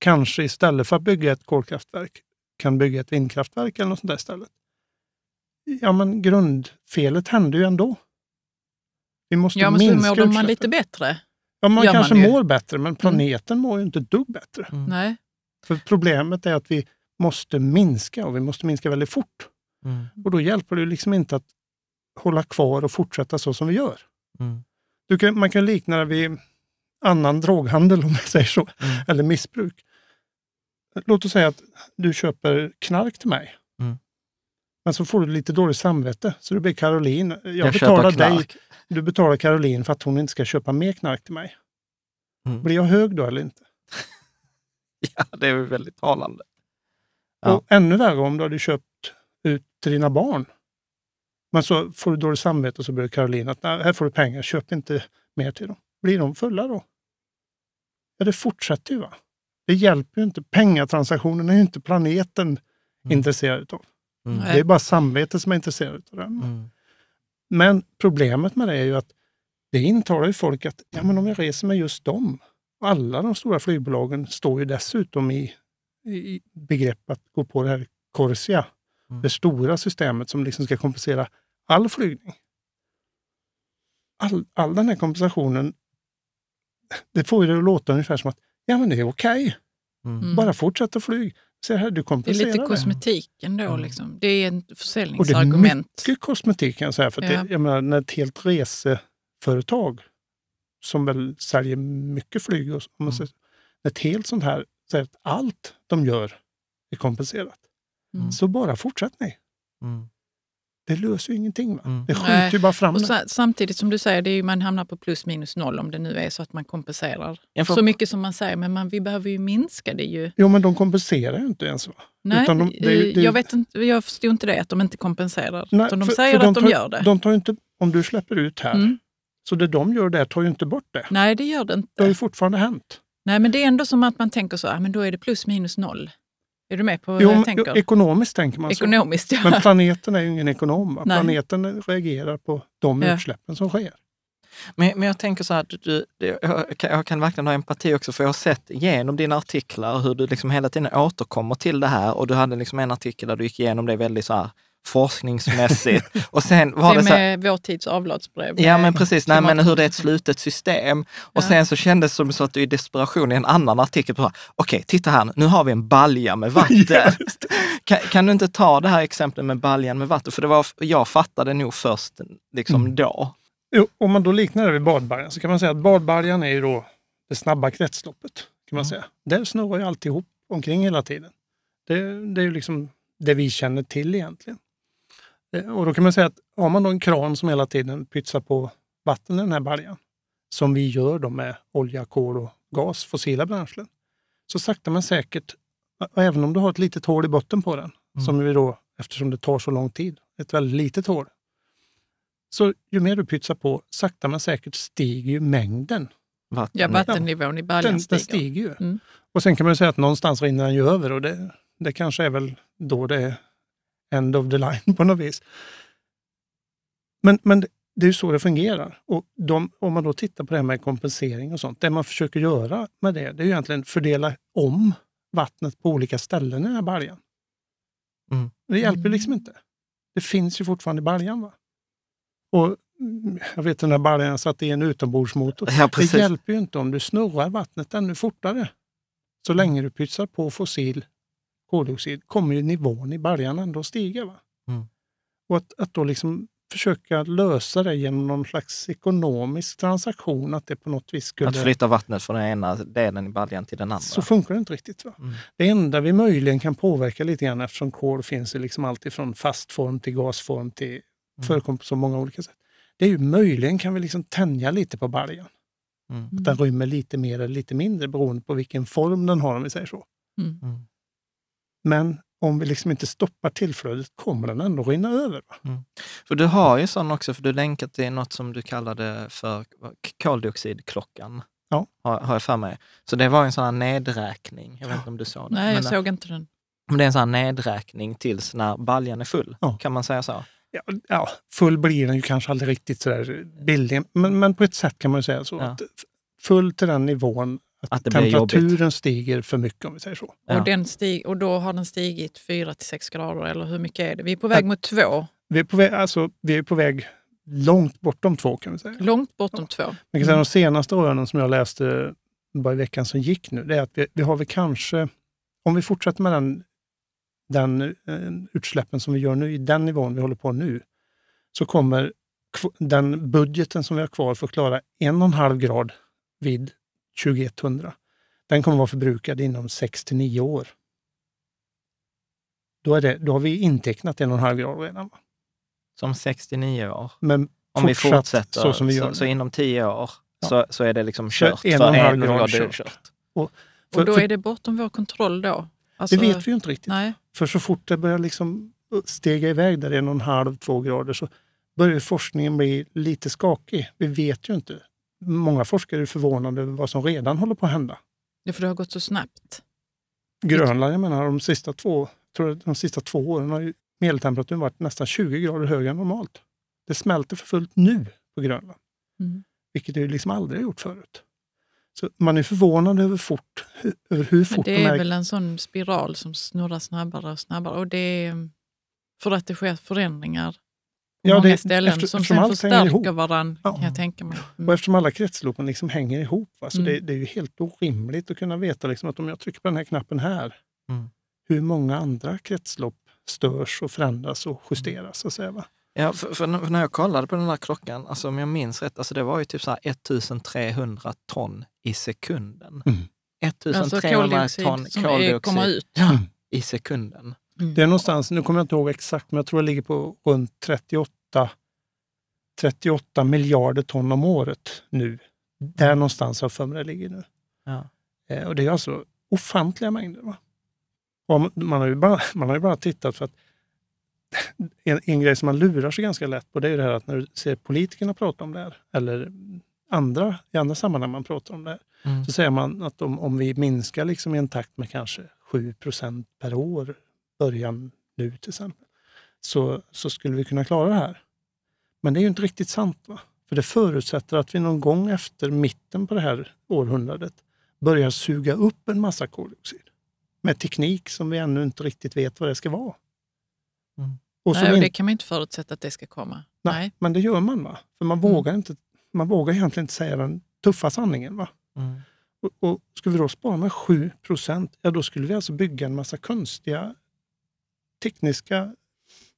kanske istället för att bygga ett kolkraftverk, kan bygga ett vindkraftverk eller något sånt där istället. Ja, men grundfelet händer ju ändå. Vi måste ja, men minska så mår utsläppen. man lite bättre. Ja, man Gör kanske man mår bättre, men mm. planeten mm. mår ju inte ett dugg bättre. Mm. Nej. För problemet är att vi måste minska och vi måste minska väldigt fort. Mm. Och då hjälper det liksom inte att hålla kvar och fortsätta så som vi gör. Mm. Kan, man kan likna det vid annan droghandel, om man säger så, mm. eller missbruk. Låt oss säga att du köper knark till mig. Mm. Men så får du lite dåligt samvete, så du ber Caroline, jag, jag betalar dig, du betalar Caroline för att hon inte ska köpa mer knark till mig. Mm. Blir jag hög då eller inte? Ja, det är väldigt talande. Ja. Och ännu värre om du hade köpt ut till dina barn. Men så får du dåligt samvete och så börjar Caroline att här får du pengar, köp inte mer till dem. Blir de fulla då? Ja, det fortsätter ju. Va? Det hjälper ju inte. Pengatransaktionen är ju inte planeten mm. intresserad av. Mm. Det är bara samvetet som är intresserat av den. Mm. Men problemet med det är ju att det intalar ju folk att ja, men om jag reser med just dem, alla de stora flygbolagen står ju dessutom i, i begrepp att gå på det här Corsia, mm. det stora systemet som liksom ska kompensera all flygning. All, all den här kompensationen, det får ju det att låta ungefär som att ja, men det är okej. Mm. mm. Bara fortsätt att flyga. det. är lite kosmetik ändå. Mm. Liksom. Det är ett försäljningsargument. Och det är mycket kosmetik kan jag säga. För ja. det, jag menar, när ett helt reseföretag som väl säljer mycket flyg. Och, om mm. Ett helt sånt här, så att allt de gör är kompenserat. Mm. Så bara fortsätt ni. Mm. Det löser ju ingenting. Va? Mm. Det skjuter ju bara fram och Samtidigt som du säger, det ju, man hamnar på plus minus noll om det nu är så att man kompenserar ja, så mycket som man säger. Men man, vi behöver ju minska det ju. Jo, men de kompenserar ju inte ens. Va? Nej, de, det, eh, det, jag, vet inte, jag förstod inte det, att de inte kompenserar. Nej, de säger för de att de tar, gör det. De tar inte, om du släpper ut här, mm. Så det de gör där tar ju inte bort det. Nej, det gör det inte. Det har ju fortfarande hänt. Nej, men det är ändå som att man tänker så, ah, men då är det plus minus noll. Är du med på jo, jag tänker? ekonomiskt tänker man ekonomiskt, så. Ja. Men planeten är ju ingen ekonom. Nej. Planeten reagerar på de ja. utsläppen som sker. Men, men jag tänker så här, du, du, jag, kan, jag kan verkligen ha empati också, för jag har sett genom dina artiklar hur du liksom hela tiden återkommer till det här och du hade liksom en artikel där du gick igenom det väldigt så här, forskningsmässigt. Och sen var det, det så här, vår tids avlatsbrev. Ja, men precis. Nej, men hur det är ett slutet system. Och ja. sen så kändes det som så att du i desperation i en annan artikel, okej, okay, titta här, nu har vi en balja med vatten. kan, kan, du inte ta det här exemplet med baljan med vatten? För det var, jag fattade nog först liksom mm. då. Jo, om man då liknar det vid badbaljan så kan man säga att badbaljan är ju då det snabba kretsloppet. kan man mm. säga. Där snurrar ju alltihop omkring hela tiden. Det, det är ju liksom det vi känner till egentligen. Eh, och då kan man säga att har man då en kran som hela tiden pytsar på vatten i den här baljan, som vi gör då med olja, kol och gas, fossila bränslen, så sakta men säkert, även om du har ett litet hål i botten på den, mm. som vi då, eftersom det tar så lång tid, ett väldigt litet hål, så ju mer du pytsar på, sakta men säkert stiger ju mängden. Vatten. Ja, vattennivån i baljan stiger. Den stiger ju. Mm. Och sen kan man säga att någonstans rinner den ju över och det, det kanske är väl då det är end of the line på något vis. Men, men det är ju så det fungerar. Och de, om man då tittar på det här med kompensering och sånt, det man försöker göra med det, det är ju egentligen fördela om vattnet på olika ställen i den här baljan. Mm. Det hjälper liksom inte. Det finns ju fortfarande i baljan. Va? Och mm, jag vet den där baljan jag satte i en utombordsmotor. Ja, det hjälper ju inte om du snurrar vattnet ännu fortare. Så länge du pytsar på fossil koldioxid kommer ju nivån i baljan ändå att stiga. Va? Mm. Och att, att då liksom försöka lösa det genom någon slags ekonomisk transaktion, att det på något vis skulle... Att flytta vattnet från den ena delen i baljan till den andra. Så funkar det inte riktigt. Va? Mm. Det enda vi möjligen kan påverka lite grann, eftersom kol finns i liksom allt ifrån fast form till gasform till mm. förekommer på så många olika sätt, det är ju möjligen kan vi liksom tänja lite på baljan. Mm. Att den rymmer lite mer eller lite mindre beroende på vilken form den har, om vi säger så. Mm. mm. Men om vi liksom inte stoppar tillflödet kommer den ändå rinna över. Mm. För du har ju sån också, för du länkar till något som du kallade för koldioxidklockan. Ja. Har, har jag för mig. Så det var en sån här nedräkning. Jag vet inte om du såg det? Nej, jag men, såg inte den. Eh, men det är en sån här nedräkning tills när baljan är full. Ja. Kan man säga så? Ja, ja, full blir den ju kanske aldrig riktigt sådär billig, men, men på ett sätt kan man säga så. Ja. Att full till den nivån att, temperaturen stiger för mycket om vi säger så. Ja. Och, den stig, och då har den stigit 4 6 grader eller hur mycket är det? Vi är på väg att, mot 2. Vi är på väg, alltså, vi är på väg långt bortom 2 kan vi säga. Långt bortom 2. Ja. Man de senaste åren som jag läste bara i veckan som gick nu, det är att vi, vi har väl kanske, om vi fortsätter med den, den uh, utsläppen som vi gör nu, i den nivån vi håller på nu, så kommer den budgeten som vi har kvar för att klara 1,5 grad vid 2100. Den kommer vara förbrukad inom 6 till 9 år. Då, är det, då har vi intecknat en och en halv grad redan. Va? Som 69 år? Men Om vi fortsätter så som vi gör. Så, så inom 10 år ja. så, så är det liksom kört för en och en halv grad, grad kört. kört. Och, för, och då är det bortom vår kontroll då? Alltså, det vet vi ju inte riktigt. Nej. För så fort det börjar liksom stega iväg där en och en halv, två grader så börjar forskningen bli lite skakig. Vi vet ju inte många forskare är förvånade över vad som redan håller på att hända. Ja, för det har gått så snabbt. Grönland, jag menar, de sista två, tror jag, de sista två åren har medeltemperaturen varit nästan 20 grader högre än normalt. Det smälter för fullt nu på Grönland, mm. vilket det liksom aldrig gjort förut. Så man är förvånad över, fort, över hur fort Men Det är, de är väl en sån spiral som snurrar snabbare och snabbare. Och det är för att det sker förändringar ja, många det, ställen efter, som sen förstärker varandra. Ja. Kan jag tänka mig. Mm. eftersom alla kretsloppen liksom hänger ihop. Va? Så mm. det, det, är ju helt orimligt att kunna veta liksom, att om jag trycker på den här knappen här, mm. hur många andra kretslopp störs och förändras och mm. justeras. Så att säga, va? Ja, för, för, när jag kollade på den där klockan, alltså om jag minns rätt, alltså det var ju typ så här 1300 ton i sekunden. 1300 mm. alltså koldioxid ton koldioxid som kommer ut. Ja, mm. i sekunden. Mm. Det är någonstans, nu kommer jag inte ihåg exakt, men jag tror det ligger på runt 38, 38 miljarder ton om året nu. Där mm. någonstans har för det ligger nu. Ja. Eh, och det är alltså ofantliga mängder. Va? Och man, har ju bara, man har ju bara tittat för att en, en grej som man lurar sig ganska lätt på det är det här att när du ser politikerna prata om det här, eller andra, i andra sammanhang man pratar om det här, mm. så säger man att om, om vi minskar liksom i en takt med kanske 7 procent per år början nu till exempel, så, så skulle vi kunna klara det här. Men det är ju inte riktigt sant. Va? För det förutsätter att vi någon gång efter mitten på det här århundradet börjar suga upp en massa koldioxid med teknik som vi ännu inte riktigt vet vad det ska vara. Mm. Och Nej, och det kan man inte förutsätta att det ska komma. Nej, Nej. men det gör man. va? För man, mm. vågar inte, man vågar egentligen inte säga den tuffa sanningen. va? Mm. Och, och Skulle vi då spara med 7 procent, ja, då skulle vi alltså bygga en massa konstiga tekniska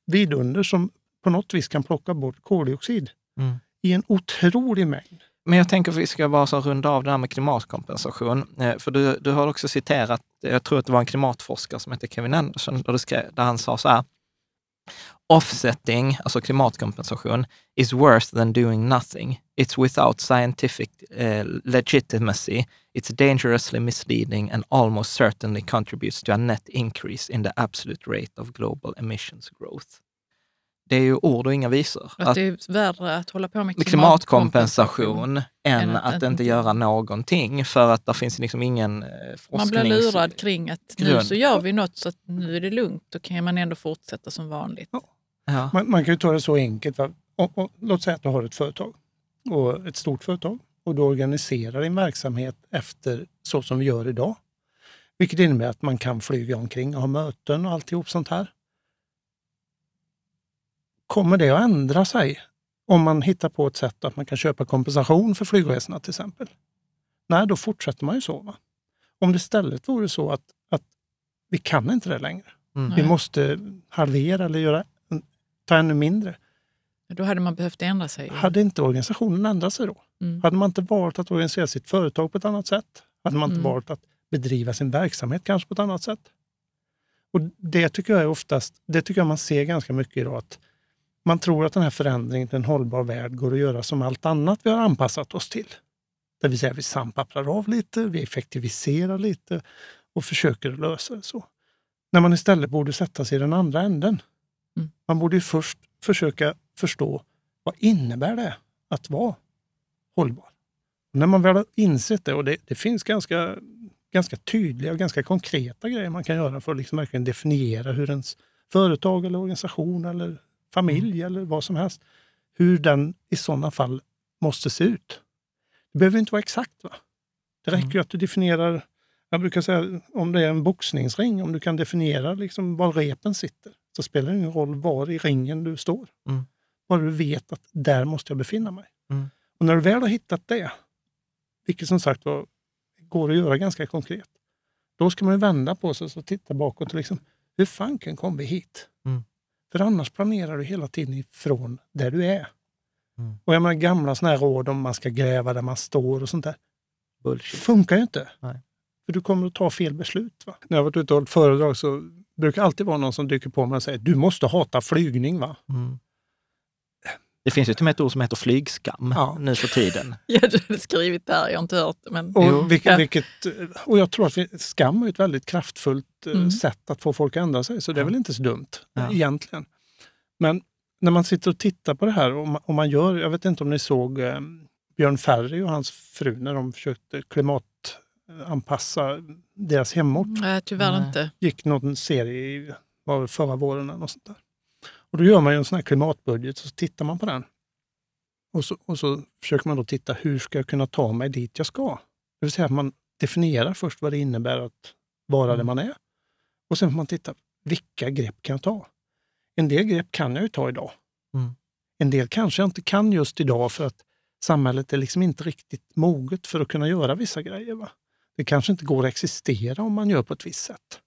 vidunder som på något vis kan plocka bort koldioxid mm. i en otrolig mängd. Men jag tänker att vi ska bara så runda av det här med klimatkompensation. Eh, för du, du har också citerat, jag tror att det var en klimatforskare som hette Kevin Anderson, där, skrev, där han sa så här, offsetting, alltså klimatkompensation, is worse than doing nothing. It's without scientific eh, legitimacy It's dangerously misleading and almost certainly contributes to a net increase in the absolute rate of global emissions growth. Det är ju ord och inga visor. Att, att det är värre att hålla på med klimatkompensation än, att, att inte göra någonting för att det finns liksom ingen eh, forsknings... Man blir lurad kring att nu så gör vi något så att nu är det lugnt, då kan man ändå fortsätta som vanligt. Ja. Man, man, kan ju ta det så enkelt. Och, och, låt säga att du har ett företag, och ett stort företag och du organiserar din verksamhet efter så som vi gör idag. Vilket innebär att man kan flyga omkring och ha möten och alltihop sånt här. Kommer det att ändra sig om man hittar på ett sätt att man kan köpa kompensation för flygresorna till exempel? Nej, då fortsätter man ju så. Va? Om det istället vore så att, att vi kan inte det längre. Mm. Vi måste halvera eller göra, ta ännu mindre. Då hade man behövt ändra sig? Hade inte organisationen ändrat sig då? Mm. Hade man inte valt att organisera sitt företag på ett annat sätt? Hade man inte mm. valt att bedriva sin verksamhet kanske på ett annat sätt? Och Det tycker jag är oftast, det tycker jag man ser ganska mycket idag. Att man tror att den här förändringen till en hållbar värld går att göra som allt annat vi har anpassat oss till. Det vill säga vi sampapprar av lite, vi effektiviserar lite och försöker lösa det så. När man istället borde sätta sig i den andra änden. Mm. Man borde först försöka förstå vad innebär det att vara hållbar. Och när man väl har insett det, och det, det, finns ganska, ganska tydliga och ganska konkreta grejer man kan göra för att liksom verkligen definiera hur ens företag, eller organisation, eller familj mm. eller vad som helst, hur den i sådana fall måste se ut. Det behöver inte vara exakt. va? Det räcker mm. ju att du definierar, jag brukar säga om det är en boxningsring, om du kan definiera liksom var repen sitter, så spelar det ingen roll var i ringen du står. Mm. Bara du vet att där måste jag befinna mig. Mm. Och när du väl har hittat det, vilket som sagt var, går att göra ganska konkret, då ska man vända på sig och titta bakåt. Och liksom, hur fanken kom vi hit? Mm. För annars planerar du hela tiden ifrån där du är. Mm. Och jag menar, gamla såna här råd om man ska gräva där man står och sånt där. Bullshit. funkar ju inte. Nej. För du kommer att ta fel beslut. Va? När jag varit ute och hållit föredrag så brukar alltid vara någon som dyker på mig och säger du måste hata flygning. va? Mm. Det finns ju till och med ett ord som heter flygskam ja. nu för tiden. Ja, du har skrivit det här, jag har inte hört men... och, vilket, ja. vilket, och jag tror att vi, skam är ett väldigt kraftfullt eh, mm. sätt att få folk att ändra sig, så det är väl inte så dumt ja. egentligen. Men när man sitter och tittar på det här och man, och man gör, jag vet inte om ni såg eh, Björn Ferry och hans fru när de försökte klimatanpassa deras hemort. Nej, tyvärr inte. gick någon serie i, var förra våren eller något sånt där. Och då gör man ju en sån här klimatbudget, så tittar man på den. Och så, och så försöker man då titta, hur ska jag kunna ta mig dit jag ska? Det vill säga att man definierar först vad det innebär att vara där mm. man är. Och sen får man titta, vilka grepp kan jag ta? En del grepp kan jag ju ta idag. Mm. En del kanske jag inte kan just idag för att samhället är liksom inte riktigt moget för att kunna göra vissa grejer. Va? Det kanske inte går att existera om man gör på ett visst sätt.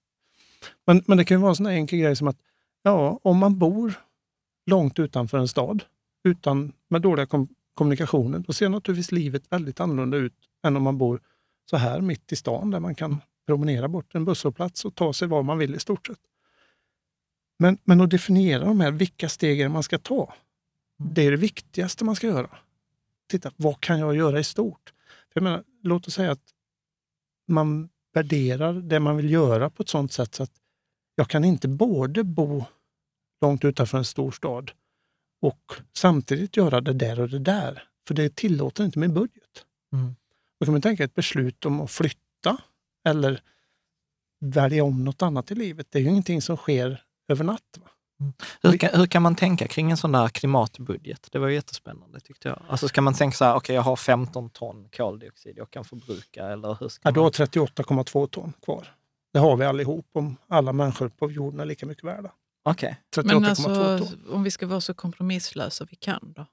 Men, men det kan ju vara en sån enkel grej som att Ja, om man bor långt utanför en stad, utan, med dåliga kom kommunikationer, då ser naturligtvis livet väldigt annorlunda ut än om man bor så här mitt i stan, där man kan promenera bort en busshållplats och ta sig var man vill i stort sett. Men, men att definiera de här, vilka steg man ska ta, det är det viktigaste man ska göra. Titta, vad kan jag göra i stort? jag menar, låt oss säga att man värderar det man vill göra på ett sådant sätt så att jag kan inte både bo långt utanför en stor stad och samtidigt göra det där och det där, för det tillåter inte min budget. Mm. Då kan man tänka ett beslut om att flytta eller välja om något annat i livet. Det är ju ingenting som sker över natt. Mm. Hur, kan, hur kan man tänka kring en sån där klimatbudget? Det var jättespännande tyckte jag. Alltså ska man tänka så här, okej okay, jag har 15 ton koldioxid jag kan förbruka eller hur ska ja, Du har 38,2 ton kvar. Det har vi allihop om alla människor på jorden är lika mycket värda. Okay. Men alltså, om vi ska vara så kompromisslösa vi kan då?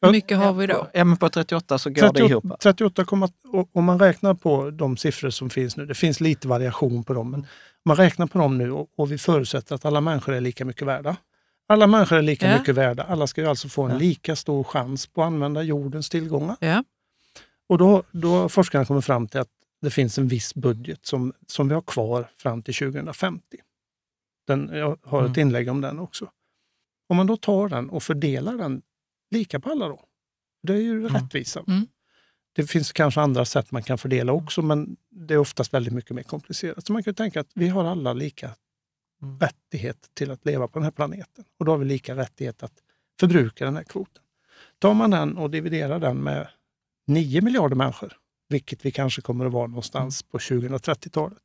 Hur mycket har vi då? Ja, men på 38 så går 38, det ihop. 38, om man räknar på de siffror som finns nu, det finns lite variation på dem, men om man räknar på dem nu och, och vi förutsätter att alla människor är lika mycket värda. Alla människor är lika ja. mycket värda. Alla ska ju alltså få en ja. lika stor chans på att använda jordens tillgångar. Ja. Och då har forskarna kommit fram till att det finns en viss budget som, som vi har kvar fram till 2050. Den, jag har mm. ett inlägg om den också. Om man då tar den och fördelar den lika på alla då, det är ju mm. rättvisa. Mm. Det finns kanske andra sätt man kan fördela också, men det är oftast väldigt mycket mer komplicerat. Så man kan tänka att vi har alla lika mm. rättighet till att leva på den här planeten. Och då har vi lika rättighet att förbruka den här kvoten. Tar man den och dividerar den med 9 miljarder människor, vilket vi kanske kommer att vara någonstans på 2030-talet,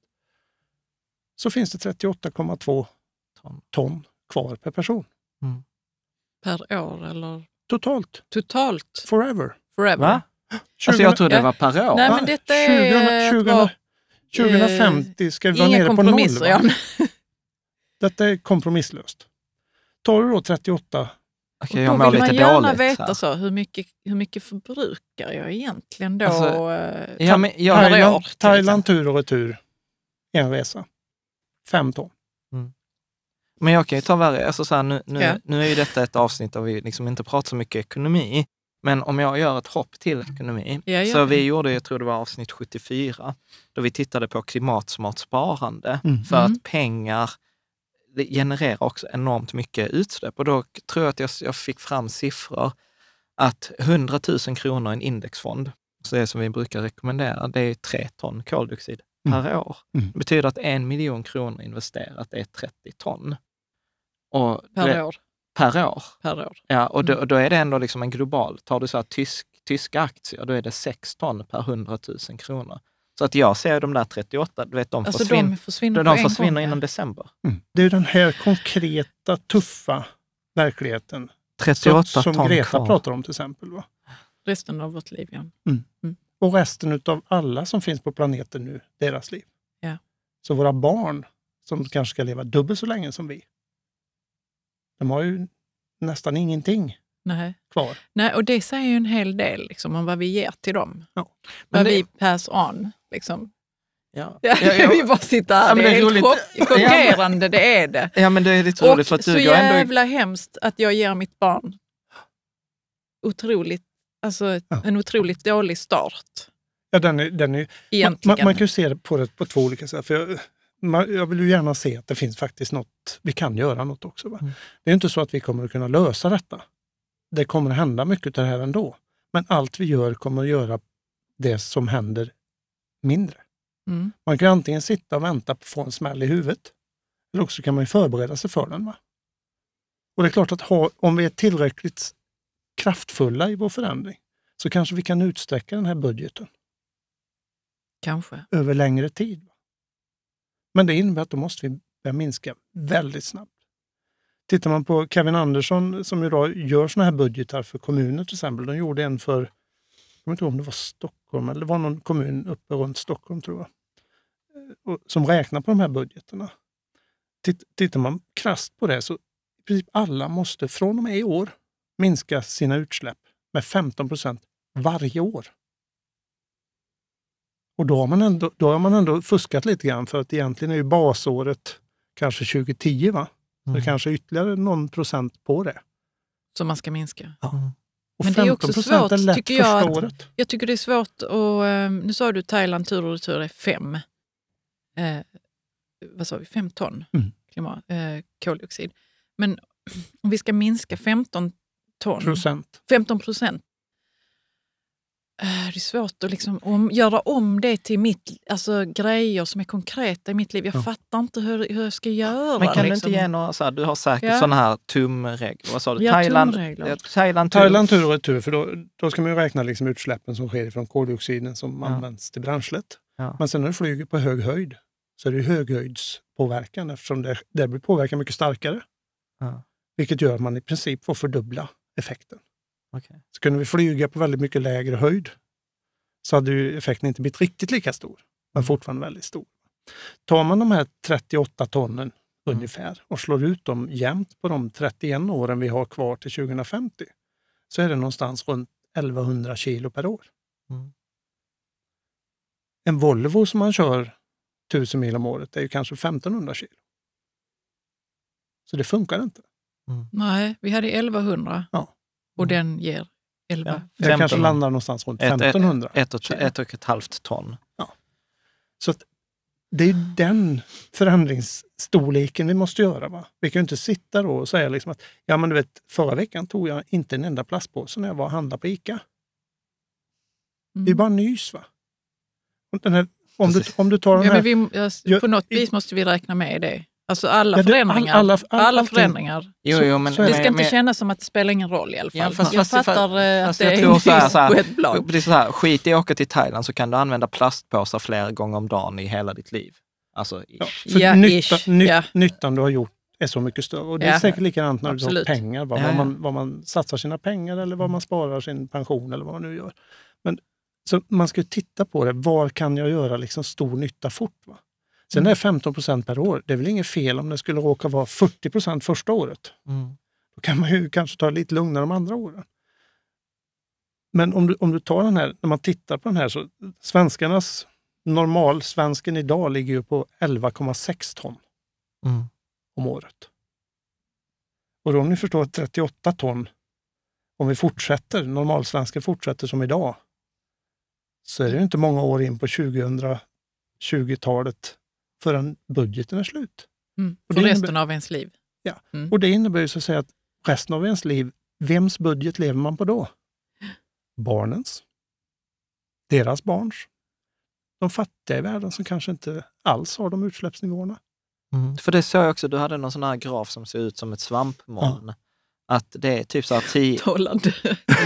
så finns det 38,2 ton kvar per person. Mm. Per år eller? Totalt. Totalt? Forever. Forever. Va? 20... Alltså jag trodde det var per år. Nej, men detta är 20, 20, 2050 ska vi vara nere på noll. Va? Detta är kompromisslöst. Tar du då 38 okay, jag mår lite Då vill man gärna veta här. så, hur, mycket, hur mycket förbrukar jag egentligen då alltså, eh, ja, men jag, per Thailand, år? Thailand tur och retur, en resa. Fem ton. Mm. Men jag kan ju ta värre, alltså så här, nu, nu, ja. nu är ju detta ett avsnitt där vi liksom inte pratar så mycket ekonomi, men om jag gör ett hopp till ekonomi, ja, så vi gjorde, jag tror det var avsnitt 74, då vi tittade på klimatsmart sparande, mm. för att mm. pengar det genererar också enormt mycket utsläpp och då tror jag att jag, jag fick fram siffror att 100 000 kronor i en indexfond, så det som vi brukar rekommendera, det är 3 ton koldioxid mm. per år. Mm. Det betyder att en miljon kronor investerat är 30 ton. Och per det, år? Per år. Per år. Ja, och då, mm. då, är det ändå liksom en global, tar du så här tysk, tyska aktier, då är det 6 ton per 100 000 kronor. Så att jag ser de där 38, du vet, de alltså försvinner, de försvinner, de försvinner innan december. Mm. Det är den här konkreta, tuffa verkligheten 38 så, som Greta kvar. pratar om till exempel. Va? Resten av vårt liv, ja. Mm. Mm. Och resten av alla som finns på planeten nu, deras liv. Ja. Så våra barn, som kanske ska leva dubbelt så länge som vi, de har ju nästan ingenting Nej. kvar. Nej, och det säger ju en hel del liksom, om vad vi ger till dem. Ja. Vad det... vi pass on. Liksom. Ja. Ja, jag vill bara sitta här. Ja, det, det, är roligt. Chock, chockerande, det är det. Ja, men det är lite roligt och för att du så jävla ändå... hemskt att jag ger mitt barn otroligt, alltså, ja. en otroligt dålig start. Ja, den är, den är, Egentligen. man, man kan ju se det på, det på två olika sätt. För jag, man, jag vill ju gärna se att det finns faktiskt något, vi kan göra något också. Mm. Det är inte så att vi kommer att kunna lösa detta. Det kommer att hända mycket av det här ändå. Men allt vi gör kommer att göra det som händer mindre. Mm. Man kan antingen sitta och vänta på att få en smäll i huvudet, eller också kan man förbereda sig för den. Va? Och det är klart att ha, om vi är tillräckligt kraftfulla i vår förändring så kanske vi kan utsträcka den här budgeten. Kanske. Över längre tid. Men det innebär att då måste vi börja minska väldigt snabbt. Tittar man på Kevin Andersson som idag gör sådana här budgetar för kommuner till exempel. De gjorde en för jag kommer inte ihåg om det var Stockholm, eller det var någon kommun uppe runt Stockholm tror jag, eh, och, som räknar på de här budgeterna. Titt, tittar man krast på det så i princip alla måste från och med i år minska sina utsläpp med 15 procent varje år. Och då har, man ändå, då har man ändå fuskat lite grann, för att egentligen är ju basåret kanske 2010, va? Mm. Så det mm. kanske är ytterligare någon procent på det. Som man ska minska? Ja. Och Men det är också svårt, är lätt tycker jag, första året. Jag tycker det är svårt att... Ehm, nu sa du Thailand tur och retur är fem, eh, vad sa vi, fem ton mm. klimat, eh, koldioxid. Men om vi ska minska 15 ton... Procent. 15 procent Äh, det är svårt att liksom om, göra om det till mitt, alltså, grejer som är konkreta i mitt liv. Jag ja. fattar inte hur, hur jag ska göra. Men kan liksom. du inte liksom. ge några, så här, du har säkert ja. sådana här tumregler. Vad sa du? Thailand, tumregler. Thailand, tur. Thailand tur och retur, för då, då ska man ju räkna liksom utsläppen som sker från koldioxiden som ja. används till bränslet. Men sen när du flyger på hög höjd så är det höghöjdspåverkan eftersom det, där blir påverkan mycket starkare. Vilket gör att man i princip får fördubbla effekten. Okay. Så kunde vi flyga på väldigt mycket lägre höjd så hade ju effekten inte blivit riktigt lika stor, men mm. fortfarande väldigt stor. Tar man de här 38 tonnen mm. ungefär och slår ut dem jämnt på de 31 åren vi har kvar till 2050 så är det någonstans runt 1100 kilo per år. Mm. En Volvo som man kör 1000 mil om året är ju kanske 1500 kilo. Så det funkar inte. Mm. Nej, vi hade 1100. Ja och mm. den ger 11. Ja, den 15. kanske landar någonstans runt 1500. Ett, ett, ett, och ett halvt ton. Ja. Så att, det är den förändringsstorleken vi måste göra. Va? Vi kan ju inte sitta då och säga liksom att ja, men du vet, förra veckan tog jag inte en enda plastpåse när jag var och handlade på ICA. Mm. Det är mm. bara nys. Va? Den här, om, du, om du tar den här, ja, vi, på något vis måste vi räkna med det. Alltså alla förändringar. Alla, all, alla förändringar. Jo, jo, men, det ska men, inte men, kännas som att det spelar ingen roll i alla fall. Ja, fast, jag fast, fattar fast, eh, att det är tror så här, på ett blad. Precis så här, skit i att åka till Thailand så kan du använda plastpåsar flera gånger om dagen i hela ditt liv. Alltså, ish. Ja, för ja, nytta, ish. Ny, ja. nyttan du har gjort är så mycket större. Och det är säkert likadant när Absolut. du har pengar. var vad, man, man satsar sina pengar eller var mm. man sparar sin pension eller vad man nu gör. Men, så man ska titta på det. Var kan jag göra liksom stor nytta fort? Va? Sen mm. är 15 procent per år, det är väl inget fel om det skulle råka vara 40 procent första året. Mm. Då kan man ju kanske ta det lite lugnare de andra åren. Men om du, om du tar den här, när man tittar på den här, så svenskarnas normalsvensken idag ligger ju på 11,6 ton mm. om året. Och då om ni förstår att 38 ton, om vi fortsätter, normalsvensken fortsätter som idag, så är det ju inte många år in på 2020-talet förrän budgeten är slut. Mm. För innebär, av ens liv? Ja, mm. och det innebär ju så att, säga att resten av ens liv, vems budget lever man på då? Barnens, deras barns, de fattiga i världen som kanske inte alls har de utsläppsnivåerna. Mm. För det såg jag också, du hade någon sån här graf som ser ut som ett svampmoln. Ja att det är typ så att... Ti... Trollande.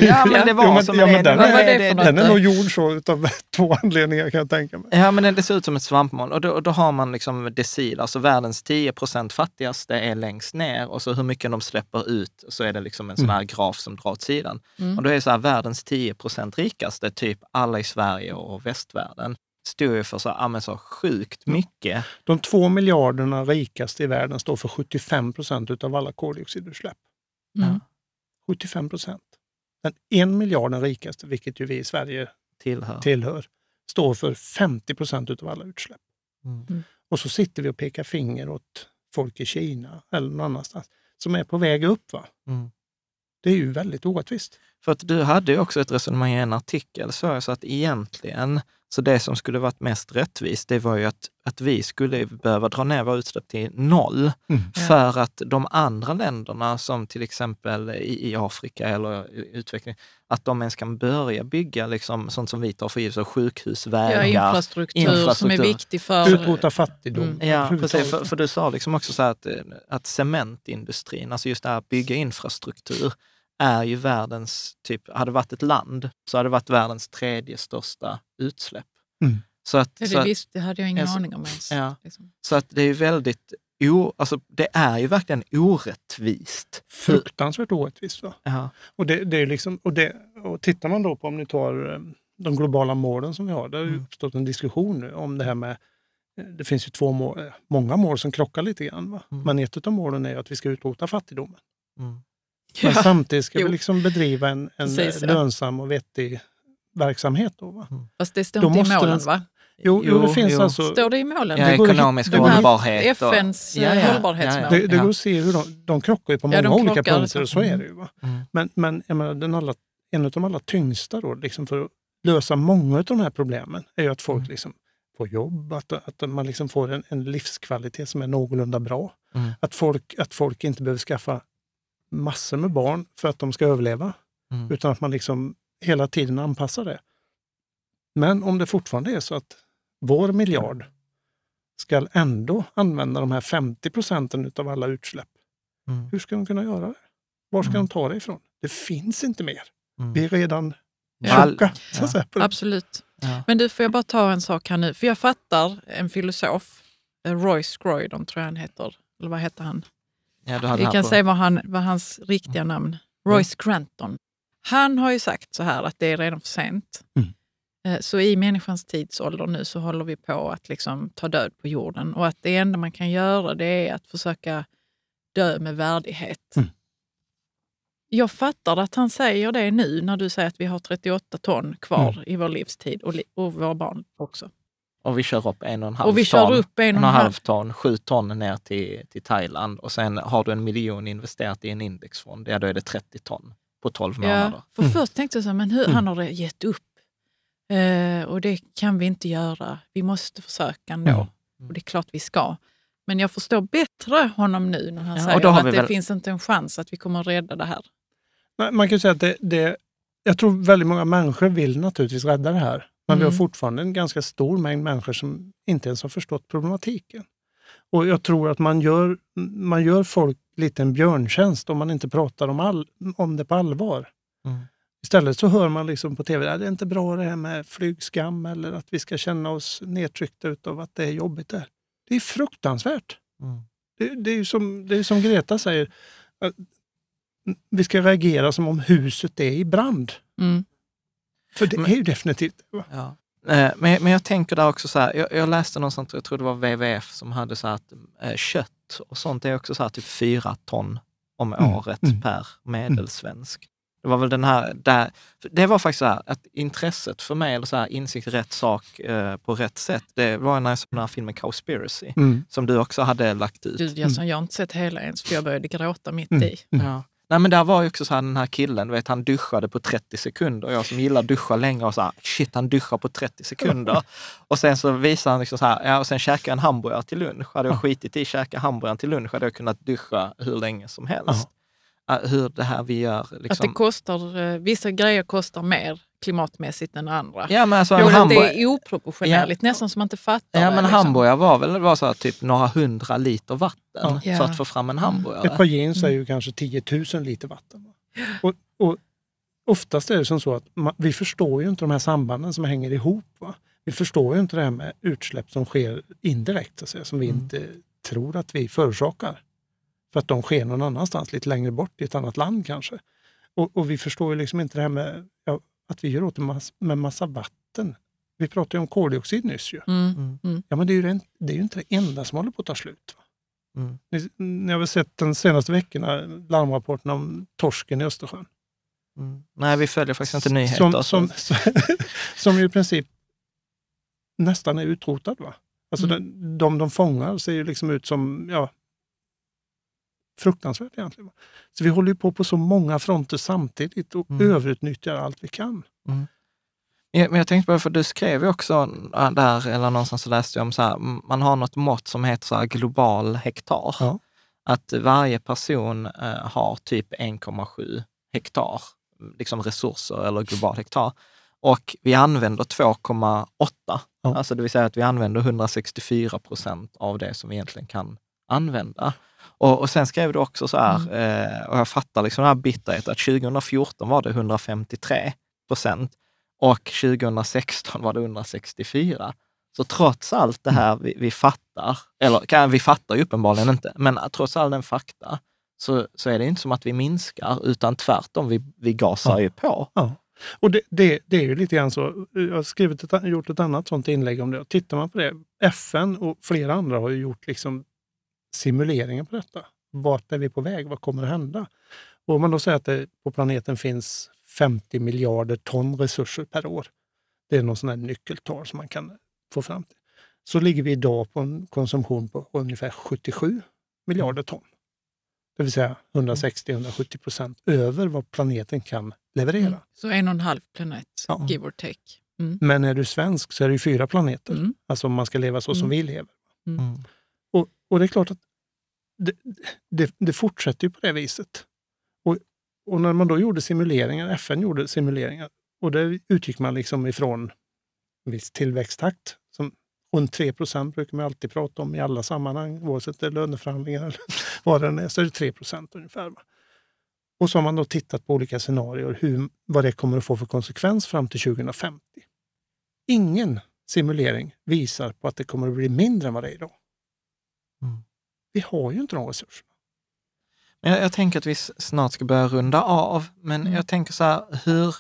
Ja, men det var jo, men, som ja, det, men den, är, det, det, den är nog gjord så av två anledningar kan jag tänka mig. Ja, men det ser ut som ett svampmoln. Och då, då har man liksom decil, alltså världens 10 procent fattigaste är längst ner och så hur mycket de släpper ut så är det liksom en sån här mm. graf som drar åt sidan. Mm. Och då är så här, världens 10 procent rikaste, typ alla i Sverige och västvärlden står ju för så, ja, så sjukt mycket. De två miljarderna rikaste i världen står för 75 procent av alla koldioxidutsläpp. Mm. 75 procent. Den en miljarden rikaste, vilket ju vi i Sverige tillhör, tillhör står för 50 procent av alla utsläpp. Mm. mm. Och så sitter vi och pekar finger åt folk i Kina eller någon annanstans som är på väg upp. Va? Mm. Det är ju väldigt orättvist. För att du hade ju också ett resonemang i en artikel, så, att egentligen så det som skulle varit mest rättvist, det var ju att, att vi skulle behöva dra ner våra utsläpp till noll mm. för att de andra länderna, som till exempel i, i Afrika eller i utveckling, att de ens kan börja bygga liksom, sånt som vi tar för givet, så sjukhus, vägar, ja, infrastruktur, infrastruktur, som är viktig för... Utrota fattigdom. Mm. Ja, precis. För, för, du sa liksom också så att, att cementindustrin, alltså just det här att bygga infrastruktur, är ju världens, typ, hade varit ett land, så hade det varit världens tredje största utsläpp. Mm. Så att, det, så att, visst, det hade jag ingen alltså, aning om ens. Ja. Liksom. Så att det är väldigt, o, alltså, det är ju verkligen orättvist. Fruktansvärt orättvist. Va? Ja. Och, det, det, är liksom, och, det, och tittar man då på, om ni tar eh, de globala målen som vi har, det har ju mm. uppstått en diskussion nu om det här med eh, det finns ju två mål, eh, många mål som krockar lite grann. Mm. Men ett av målen är att vi ska utrota fattigdomen. Mm. Men ja. samtidigt ska jo. vi liksom bedriva en, en lönsam och vettig verksamhet. Då, va? Mm. Fast det står då inte i målen, va? Jo, jo, det finns jo. alltså... Står det i målen? Ja, ekonomisk det går, hållbarhet. Och... FNs eh, ja, ja, hållbarhetsmål. Det, det går att se hur de, de krockar ju på många olika punkter, och alltså. så är det ju. Va? Mm. mm. Men, men jag menar, den alla, en av de allra tyngsta då, liksom för att lösa många av de här problemen, är ju att folk mm. liksom får jobb, att, att man liksom får en, en livskvalitet som är någorlunda bra. Mm. Att, folk, att folk inte behöver skaffa massor med barn för att de ska överleva, mm. utan att man liksom hela tiden anpassar det. Men om det fortfarande är så att vår miljard ska ändå använda de här 50 procenten av alla utsläpp, mm. hur ska de kunna göra det? Var ska mm. de ta det ifrån? Det finns inte mer. Mm. Vi är redan tjocka. Ja. Ja. Absolut. Ja. Men du, får jag bara ta en sak här nu? För jag fattar en filosof, eh, Roy Scroydon tror jag han heter, eller vad heter han? Ja, Vi kan på. säga vad, han, vad hans riktiga mm. namn Royce Granton. Han har ju sagt så här att det är redan för sent. Mm. Eh, så i människans tidsålder nu så håller vi på att liksom ta död på jorden och att det enda man kan göra det är att försöka dö med värdighet. Mm. Jag fattar att han säger det nu när du säger att vi har 38 ton kvar mm. i vår livstid och, li och våra barn också och vi kör upp en och en halv och vi ton, upp en och en, halv ton, sju ton ner till, till Thailand och sen har du en miljon investerat i en indexfond, ja då är det 30 ton på 12 ja, månader. För mm. Först tänkte jag så här, men hur, mm. han har gett upp eh, och det kan vi inte göra. Vi måste försöka nu ja. Mm. och det är klart vi ska. Men jag förstår bättre honom nu när han ja, säger att det finns inte en chans att vi kommer att rädda det här. man kan säga att det, det, jag tror väldigt många människor vill naturligtvis rädda det här. Men mm. vi har mm. fortfarande en ganska stor mängd människor som inte ens har förstått problematiken. Och jag tror att man gör, man gör folk lite en björntjänst om man inte pratar om, all, om det på allvar. Mm. Istället så hör man liksom på tv att det är inte bra det här med flygskam eller att vi ska känna oss nedtryckta av att det är jobbigt där. Det är fruktansvärt. Mm. Det, det, är som, det är som Greta säger, vi ska reagera som om huset är i brand. Mm. För det men, är ju definitivt det. Ja. Eh, men, men jag tänker där också så här, jag, jag, läste någonstans, jag tror det var WWF som hade så här att eh, kött och sånt är också så här typ fyra ton om mm, året mm. per mm. medelsvensk. Det var väl den här, där, det var faktiskt så här, att intresset för mig, eller så här, insikt i rätt sak eh, på rätt sätt, det var när jag såg den här filmen Cowspiracy, mm. som du också hade lagt ut. Du, jag, mm. som jag har inte sett hela ens, för jag började gråta mitt i. Ja. Nej men där var ju också så här, den här killen, vet, han duschade på 30 sekunder. Jag som gillar att duscha länge, och så här, shit han duschar på 30 sekunder. och sen så visar han liksom så här, ja och sen käkar en hamburgare till lunch. Hade jag skitit i att käka hamburgaren till lunch hade jag kunnat duscha hur länge som helst. Uh -huh. Hur det här vi gör. Liksom... Att det liksom. kostar, eh, vissa grejer kostar mer klimatmässigt än andra. Ja, men alltså en hamburg... Det är oproportionerligt, ja. nästan som man inte fattar. Ja, men liksom. hamburgare var väl var så här, typ några hundra liter vatten ja. för att få fram en hamburgare. Ett par jeans är ju mm. kanske 10 000 liter vatten. Och, och oftast är det som så att man, vi förstår ju inte de här sambanden som hänger ihop. Va? Vi förstår ju inte det här med utsläpp som sker indirekt, alltså, som vi mm. inte tror att vi förorsakar. För att de sker någon annanstans, lite längre bort, i ett annat land kanske. Och, och vi förstår ju liksom inte det här med, jag att vi gör åt det med massa vatten. Vi pratade ju om koldioxid nyss. Ju. Mm. Mm. mm. Ja, men det är ju, en, det är ju inte det enda som håller på att ta slut. Mm. Ni, ni, har väl sett de senaste veckorna larmrapporterna om torsken i Östersjön? Mm. Nej, vi följer faktiskt inte nyheter. Som, som, som, ju i princip nästan är utrotad. Va? Alltså mm. de, de de fångar ser ju liksom ut som ja, fruktansvärt egentligen. Så vi håller på på så många fronter samtidigt och mm. överutnyttjar allt vi kan. Mm. Men jag tänkte på, för du skrev ju också äh, där, eller någonstans så läste jag om så här, man har något mått som heter så global hektar. Ja. Att varje person äh, har typ 1,7 hektar liksom resurser eller global hektar. Och vi använder 2,8. Ja. Alltså det vill säga att vi använder 164 procent av det som vi egentligen kan använda. Och, och sen skrev du också så här, mm. eh, och jag fattar liksom den här bitterheten, att 2014 var det 153 procent och 2016 var det 164. Så trots allt det här vi, vi fattar, eller vi fattar ju uppenbarligen inte, men trots all den fakta, så, så är det inte som att vi minskar, utan tvärtom, vi, vi gasar ja. ju på. Ja. Och det, det, det, är ju lite grann så, jag har skrivit ett, gjort ett annat sånt inlägg om det. Tittar man på det, FN och flera andra har ju gjort liksom simuleringen på detta. Vart är vi på väg? Vad kommer att hända? Och om man då säger att det på planeten finns 50 miljarder ton resurser per år. Det är någon sån här nyckeltal som man kan få fram till. Så ligger vi idag på en konsumtion på ungefär 77 miljarder ton. Det vill säga 160-170 procent över vad planeten kan leverera. Mm. Så en och en halv planet, ja. give or take. Mm. Men är du svensk så är det fyra planeter. Mm. Alltså om man ska leva så som mm. vi lever. Mm. Mm. Och, och det är klart att det, det, det fortsätter ju på det viset. Och, och, när man då gjorde simuleringar, FN gjorde simuleringar, och där utgick man liksom ifrån en viss tillväxttakt. Som, runt 3 procent brukar man alltid prata om i alla sammanhang, oavsett det är löneförhandlingar eller vad det är, så är det 3 procent ungefär. Och så har man då tittat på olika scenarier, hur, vad det kommer att få för konsekvens fram till 2050. Ingen simulering visar på att det kommer att bli mindre än vad det är idag. Mm. Vi har ju inte de resurserna. Men jag, jag, tänker att vi snart ska börja runda av, men mm. jag tänker så här, hur,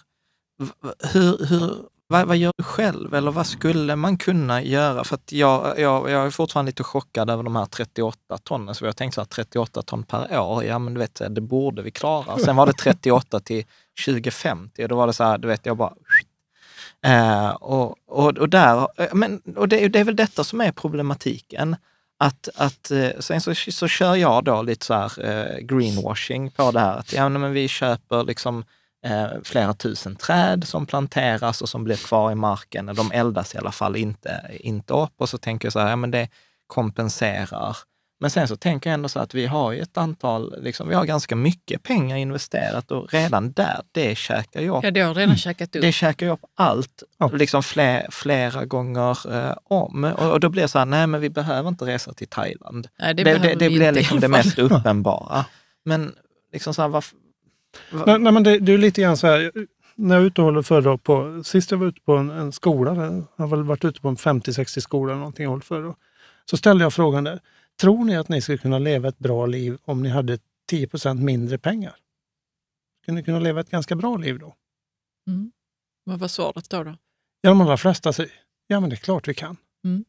hur, hur vad, vad, gör du själv eller vad skulle man kunna göra? För att jag, jag, jag är fortfarande lite chockad över de här 38 tonnen, så jag tänkte så här 38 ton per år, ja men du vet, det borde vi klara. Sen var det 38 till 2050 och då var det så här, du vet, jag bara... Eh, och, och, och, där, eh, men, och det, det är väl detta som är problematiken. Att, att, eh, sen så, så kör jag då lite så här eh, greenwashing på det här. Att, ja, men vi köper liksom eh, flera tusen träd som planteras och som blir kvar i marken. De eldas i alla fall inte, inte upp. Och så tänker jag så här, ja, men det kompenserar men sen så tänker jag ändå så att vi har ju ett antal, liksom, vi har ganska mycket pengar investerat och redan där, det käkar ju upp. Ja, det har redan mm. käkat upp. Det käkar jag upp allt, liksom fler, flera gånger eh, om. Och, och, då blir det så här, nej men vi behöver inte resa till Thailand. Nej, det, det, det, det blir liksom det mest uppenbara. Men liksom så här, varför, var... nej, nej, men det, det är lite grann så här, när jag är ute och håller föredrag på, sist jag var ute på en, en skola, jag har väl varit ute på en 50-60 skola eller någonting och hållit föredrag, så ställde jag frågan där, Tror ni att ni skulle kunna leva ett bra liv om ni hade 10 mindre pengar? Skulle ni kunna leva ett ganska bra liv då? Mm. Vad var svaret då? då? Ja, de allra flesta säger ja, men det är klart vi kan. Mm.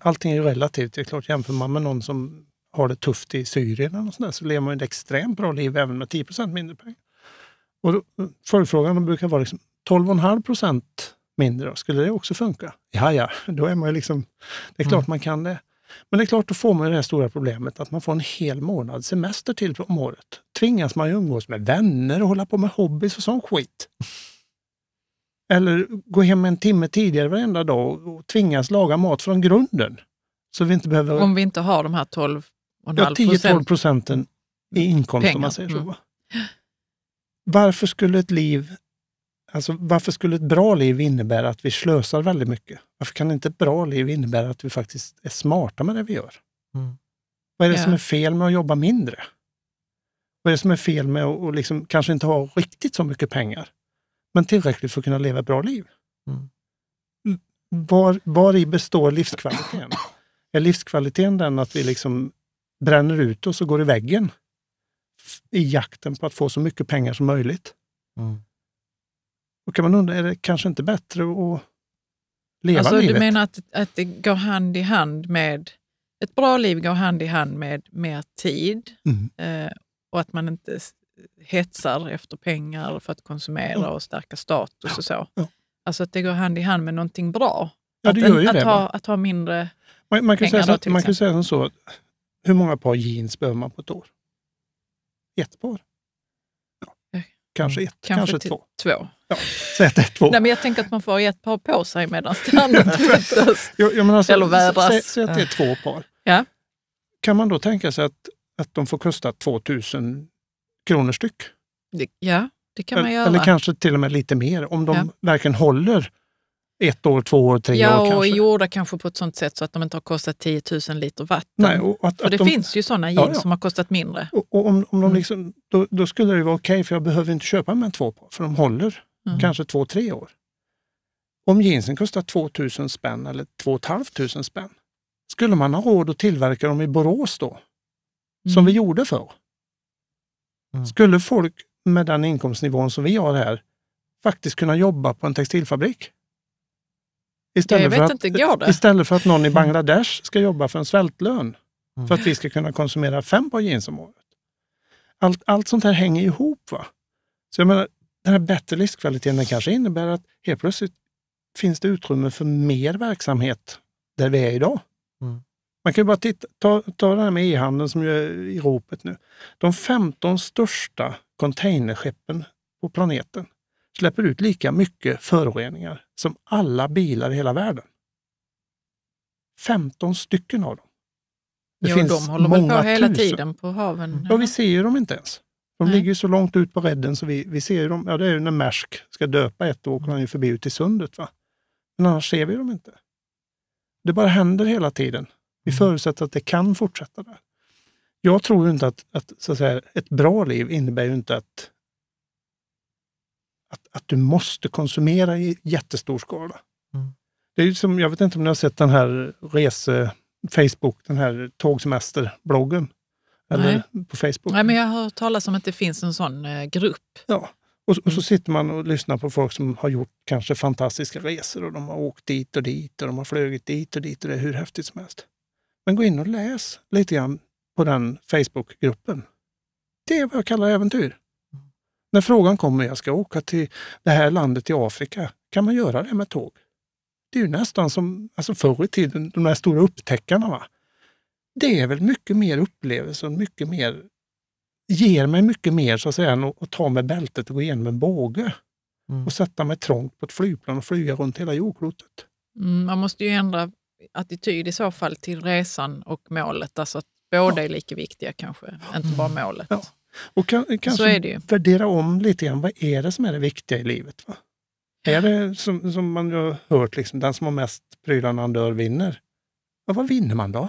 Allting är ju relativt. Det är klart, jämför man med någon som har det tufft i Syrien eller sådär, så lever man ett extremt bra liv även med 10 mindre pengar. Och eh, följdfrågan brukar vara liksom, 12,5 mindre, då, skulle det också funka? Ja, ja, då är man ju liksom... Det är klart mm. man kan det. Men det är klart, då får man det här stora problemet att man får en hel månad semester till om året. Tvingas man ju umgås med vänner och hålla på med hobbys och sån skit. Eller gå hem en timme tidigare varenda dag och tvingas laga mat från grunden. Så vi inte behöver... Om vi inte har de här 12 ja, 10-12 procenten i inkomst pengar. om man säger så. Mm. Varför skulle ett liv Alltså, varför skulle ett bra liv innebära att vi slösar väldigt mycket? Varför kan inte ett bra liv innebära att vi faktiskt är smarta med det vi gör? Mm. Vad är det ja. som är fel med att jobba mindre? Vad är det som är fel med att och liksom, kanske inte ha riktigt så mycket pengar, men tillräckligt för att kunna leva ett bra liv? Mm. Var, var i består livskvaliteten? Är livskvaliteten den att vi liksom bränner ut oss och går i väggen i jakten på att få så mycket pengar som möjligt? Mm. Då kan man undra, är det kanske inte bättre att leva alltså, livet? Du menar att, att det går hand i hand med... Ett bra liv går hand i hand med mer tid mm. eh, och att man inte hetsar efter pengar för att konsumera och stärka status ja, och så. Ja. Alltså att det går hand i hand med någonting bra. Ja, att, en, att, det, ha, att, ha, mindre man, man kan pengar. Säga så, då, man kan säga som så, hur många par jeans behöver man på ett år? Ett par kanske ett, kanske, kanske två. två. Ja, så ett, ett, två. Nej, men jag tänker att man får ett par på sig medan det andra tvättas. Alltså, eller vädras. Säg att det är två par. Ja. Kan man då tänka sig att, att de får kosta 2000 kronor styck? ja, det kan man göra. Eller kanske till och med lite mer, om de ja. verkligen håller ett år, två år, tre ja, år kanske. Ja, och gjorda kanske på ett sånt sätt så att de inte har kostat 10 000 liter vatten. Nej, och att, För att det de, finns ju sådana gin ja, ja. som har kostat mindre. Och, och om, om de mm. liksom, mm. då, då, skulle det vara okej, okay, för jag behöver inte köpa mer än två par, för de håller mm. kanske två, tre år. Om jeansen kostar 2 000 spänn eller 2 500 spänn, skulle man ha råd att tillverka dem i Borås då? Mm. Som vi gjorde förr. Mm. Skulle folk med den inkomstnivån som vi har här faktiskt kunna jobba på en textilfabrik? Istället, för att, inte, istället för att någon i mm. Bangladesh ska jobba för en svältlön mm. för att mm. vi ska kunna konsumera fem par jeans om året. Allt, allt sånt här hänger ihop. va? Så jag menar, Den här bättre livskvaliteten den kanske innebär att helt plötsligt finns det utrymme för mer verksamhet där vi är idag. Mm. Man kan ju bara titta, ta, ta det här med e-handeln som är i ropet nu. De 15 största containerskeppen på planeten släpper ut lika mycket föroreningar som alla bilar i hela världen. 15 stycken av dem. Det jo, finns de håller många väl på hela tusen. tiden på haven? Ja, vi ser ju dem inte ens. De Nej. ligger ju så långt ut på redden så vi, vi ser dem. Ja, det är ju när Märsk ska döpa ett, då åker han ju förbi ut i sundet. Va? Men annars ser vi dem inte. Det bara händer hela tiden. Vi mm. förutsätter att det kan fortsätta där. Jag tror ju inte att, att, så att säga, ett bra liv innebär ju inte att att, att du måste konsumera i jättestor skala. Mm. Det är som, jag vet inte om ni har sett den här rese... Facebook, den här tågsemesterbloggen? Eller Nej. på Facebook. Nej, men jag har hört talas om att det finns en sån eh, grupp. Ja, och, och, så mm. sitter man och lyssnar på folk som har gjort kanske fantastiska resor och de har åkt dit och dit och de har flugit dit och dit och det är hur häftigt som helst. Men gå in och läs lite grann på den Facebookgruppen. Det är vad jag kallar äventyr. När frågan kommer, jag ska åka till det här landet i Afrika, kan man göra det med tåg? Det är ju nästan som alltså förr i tiden, de där stora upptäckarna. Va? Det är väl mycket mer upplevelse och mycket mer, ger mig mycket mer så att säga, än att ta med bältet och gå igenom en båge mm. och sätta mig trångt på ett flygplan och flyga runt hela jordklotet. Mm, man måste ju ändra attityd i så fall till resan och målet, alltså att båda ja. är lika viktiga kanske, inte bara mm. målet. Ja. Och kan, kanske värdera om lite grann. Vad är det som är det viktiga i livet? Va? Är det som, som man har hört, liksom, den som har mest prylar när han dör vinner? Ja, vad vinner man då?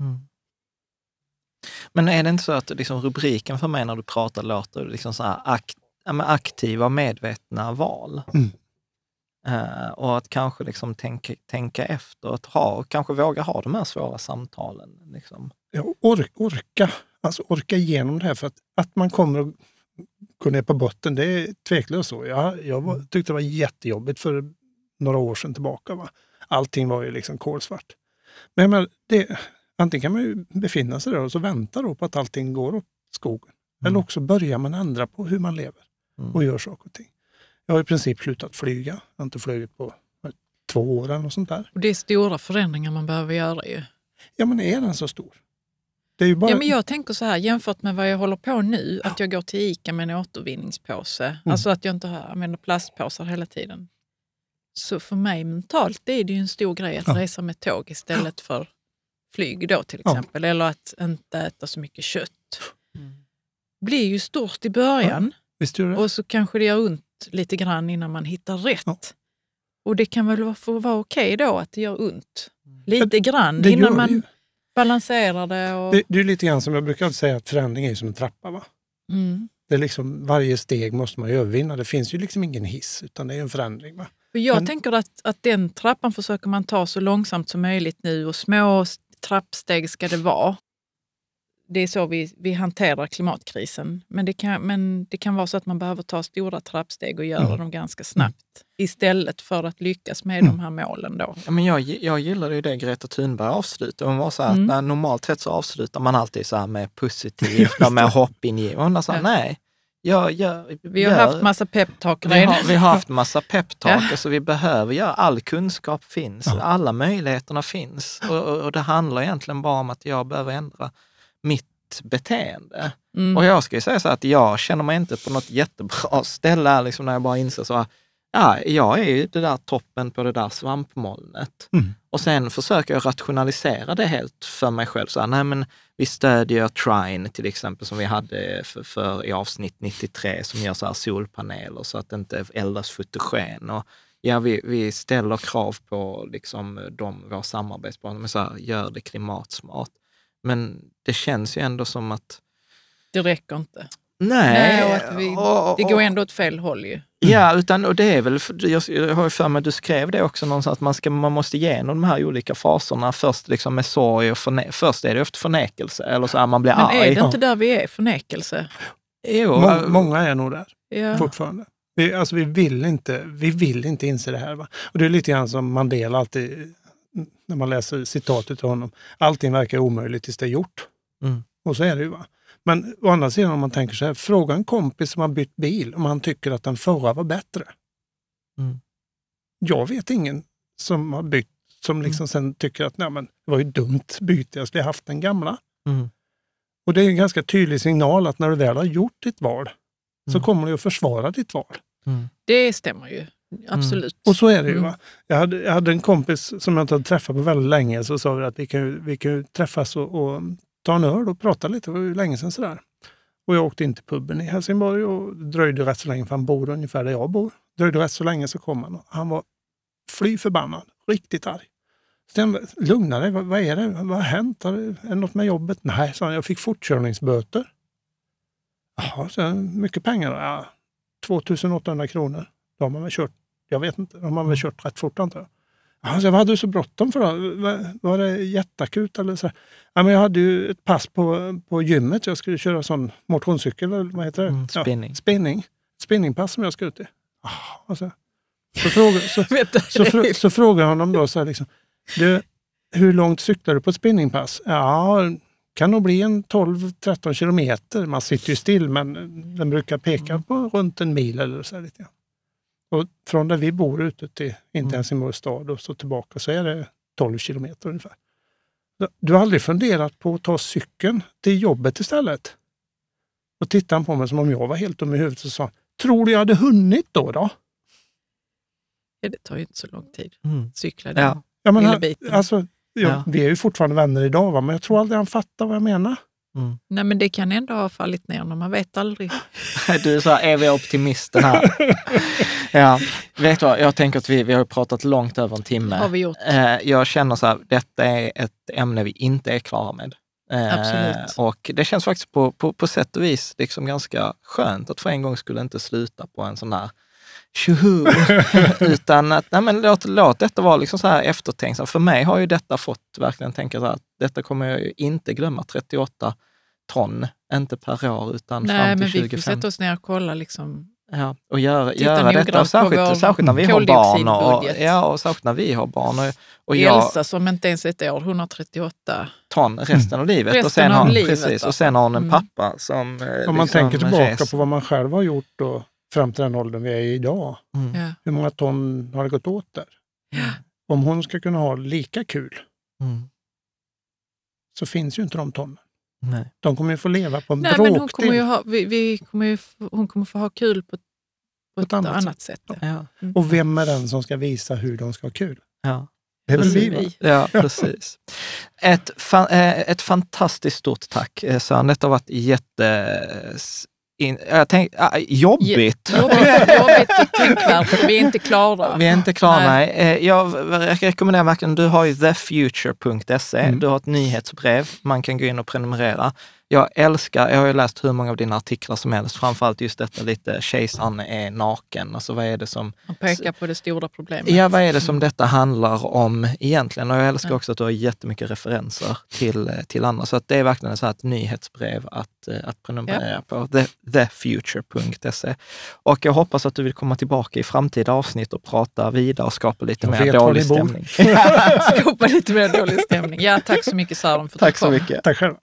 Mm. Men är det inte så att liksom, rubriken för mig när du pratar låter liksom så här, akt, ja, aktiva, medvetna val? Mm. Uh, och att kanske liksom tänka, tänka efter, att ha, och kanske våga ha de här svåra samtalen. Liksom. Ja, or orka alltså orka igenom det här. För att, att man kommer att gå ner på botten, det är tveklöst så. Jag, jag var, mm. tyckte det var jättejobbigt för några år sedan tillbaka. Va? Allting var ju liksom kolsvart. Men menar, det, antingen kan man ju befinna sig där och så vänta då på att allting går åt skogen. Mm. Eller också börjar man ändra på hur man lever mm. och gör saker och ting. Jag har i princip slutat flyga. Jag har inte flugit på två år eller något sånt där. Och det är stora förändringar man behöver göra ju. Ja, men är den så stor? Bara... ja, men jag tänker så här, jämfört med vad jag håller på nu, ja. att jag går till ICA med en återvinningspåse, mm. alltså att jag inte använder plastpåsar hela tiden. Så för mig mentalt det är det ju en stor grej att ja. resa med tåg istället för flyg då till exempel, ja. eller att inte äta så mycket kött. Mm. blir ju stort i början och så kanske det gör ont lite grann innan man hittar rätt. Och det kan väl få vara okej okay då att det gör ont mm. lite grann innan man Balansera det. Och... Det, det, är lite grann som jag brukar säga, att förändring är som en trappa. Va? Mm. Det är liksom, varje steg måste man övervinna. Det finns ju liksom ingen hiss, utan det är en förändring. Va? För jag Men... tänker att, att den trappan försöker man ta så långsamt som möjligt nu och små trappsteg ska det vara det är så vi, vi hanterar klimatkrisen. Men det, kan, men det kan vara så att man behöver ta stora trappsteg och göra mm. dem ganska snabbt istället för att lyckas med mm. de här målen. Då. Ja, men jag, jag gillade ju det Greta Thunberg avslutade. Hon var så här, mm. när, normalt sett så avslutar man alltid så här med positivt och med hoppingivande. Hon sa ja. nej. Jag, jag, vi har gör, haft massa peptalk redan. Vi har, haft massa peptalk, ja. så alltså vi behöver göra, all kunskap finns, ja. alla möjligheterna finns. och, och det handlar egentligen bara om att jag behöver ändra beteende. Mm. Och jag ska ju säga så att jag känner mig inte på något jättebra ställe liksom när jag bara inser så här, ja, jag är ju det där toppen på det där svampmolnet. Mm. Och sen försöker jag rationalisera det helt för mig själv. Så här, nej men vi stödjer Trine till exempel som vi hade för, för i avsnitt 93 som gör så solpaneler så att det inte eldas fotogen. Och, ja, vi, vi ställer krav på liksom, de, våra samarbetspartner, gör det klimatsmart. Men det känns ju ändå som att... Det räcker inte. Nej. Nej och vi, och, och, det går ändå åt fel håll ju. Mm. Ja, utan, och det är väl, jag har för mig att du skrev det också någonstans, att man, ska, man måste igenom de här olika faserna. Först liksom med sorg och förne, först är det ofta förnekelse, eller så är man blir Men arg. Men är det inte där vi är, förnekelse? Jo. många är nog där ja. fortfarande. Vi, alltså vi, vill inte, vi vill inte inse det här. Va? Och Det är lite grann som Mandela alltid när man läser citatet av honom, allting verkar omöjligt tills det är gjort. Mm. Och så är det ju. Va? Men å andra sidan om man tänker så här, fråga en kompis som har bytt bil om han tycker att den förra var bättre. Mm. Jag vet ingen som har bytt som mm. liksom mm. sen tycker att Nej, men, det var ju dumt byte, jag skulle ha haft den gamla. Mm. Och det är en ganska tydlig signal att när du väl har gjort ditt val så mm. kommer du att försvara ditt val. Mm. Det stämmer ju. Mm. Absolut. Mm. Och så är det ju. Va? Mm. Jag, hade, jag hade en kompis som jag inte hade träffat på väldigt länge. Så sa vi att vi kan, vi kan träffas och, och ta en öl och prata lite. Det var ju länge sedan sådär. Och jag åkte in till puben i Helsingborg och dröjde rätt så länge, för han bor ungefär där jag bor. Dröjde rätt så länge så kom han. han var fly förbannad, riktigt arg. Sten, lugna dig, vad, vad, är det? Vad har hänt? Är det något med jobbet? Nej, sa han, jag fick fortkörningsböter. Jaha, så mycket pengar då? Ja, 2800 kronor. Då har man väl kört jag vet inte, de har väl kört rätt fort antar jag. Alltså, vad hade du så bråttom för då? Var det jätteakut? Eller så? Ja, men jag hade ju ett pass på, på gymmet. Jag skulle köra sån motionscykel, eller vad heter det? Mm, spinning. Ja, spinning. Spinningpass som jag ska ut i. Alltså, så, fråga, så, så, så, så frågade jag honom då, så här, liksom, du, hur långt cyklar du på ett spinningpass? Ja, kan nog bli en 12-13 kilometer. Man sitter ju still, men den brukar peka mm. på runt en mil eller så. Här, lite grann. Och från där vi bor ute till, inte mm. Helsingborgs stad och så tillbaka så är det 12 kilometer ungefär. Du har aldrig funderat på att ta cykeln till jobbet istället? Och tittade han på mig som om jag var helt dum i huvudet och sa, tror du jag hade hunnit då? då? Ja, det tar ju inte så lång tid. Mm. Cykla den ja. Alltså, ja, men alltså, jag, ja. Vi är ju fortfarande vänner idag, va? men jag tror aldrig han fattar vad jag menar. Mm. Nej, men det kan ändå ha fallit ner när man vet aldrig. du är så här eviga optimisten här. ja. Vet du vad, jag tänker att vi, vi har pratat långt över en timme. har vi gjort. Eh, jag känner så här, detta är ett ämne vi inte är klara med. Eh, Absolut. Och det känns faktiskt på, på, på sätt och vis liksom ganska skönt att för en gång skulle inte sluta på en sån där tjoho, utan att nej, men låt, låt detta vara liksom så här eftertänksamt. För mig har ju detta fått verkligen tänka så här, detta kommer jag ju inte glömma, 38 ton, inte per år utan nej, fram till 2050. Nej, men vi får sätta oss ner och kolla liksom Ja, och göra, göra detta, särskilt, särskilt när vi har barn. Och, ja, och särskilt när vi har barn. Och, och jag, Elsa som inte ens är ett år, 138 ton resten av livet. Resten och sen har, livet, precis, och sen har hon en mm. pappa som... Eh, Om man liksom tänker tillbaka reser. på vad man själv har gjort då, fram till den åldern vi är i idag. Mm. Hur många ton har det gått åt där? Mm. Om hon ska kunna ha lika kul mm. så finns ju inte de tonen. Nej. De kommer ju få leva på en Nej, bråkdel. Men hon, kommer ju ha, vi, vi kommer ju, hon kommer få ha kul på, på, på ett, ett annat, annat sätt. sätt. Ja. Ja. Mm. Och vem är den som ska visa hur de ska ha kul? Ja. Det är väl vi, va? Ja, precis. Ett, fan, eh, ett fantastiskt stort tack, eh, Sören. Det har varit jätte in, jag tänk, ah, jobbigt. Jobbigt, jobbigt tänkvärt. Vi är inte klara. Vi är inte klara, nej. nej. Eh, jag rekommenderar verkligen, du har ju thefuture.se. Mm. Du har ett nyhetsbrev man kan gå in och prenumerera jag älskar, jag har ju läst hur många av dina artiklar som helst, framförallt just detta lite kejsaren är naken. Alltså vad är det som... Han pekar på det stora problemet. Ja, vad är det som mm. detta handlar om egentligen? Och jag älskar också att du har jättemycket referenser till, till andra. Så att det är verkligen så här ett nyhetsbrev att, eh, att prenumerera ja. på, the, thefuture.se. Och jag hoppas att du vill komma tillbaka i framtida avsnitt och prata vidare och skapa lite mer dålig stämning. skapa lite mer dålig stämning. Ja, tack så mycket Sören för att tack du kom. Tack så mycket. Tack själv.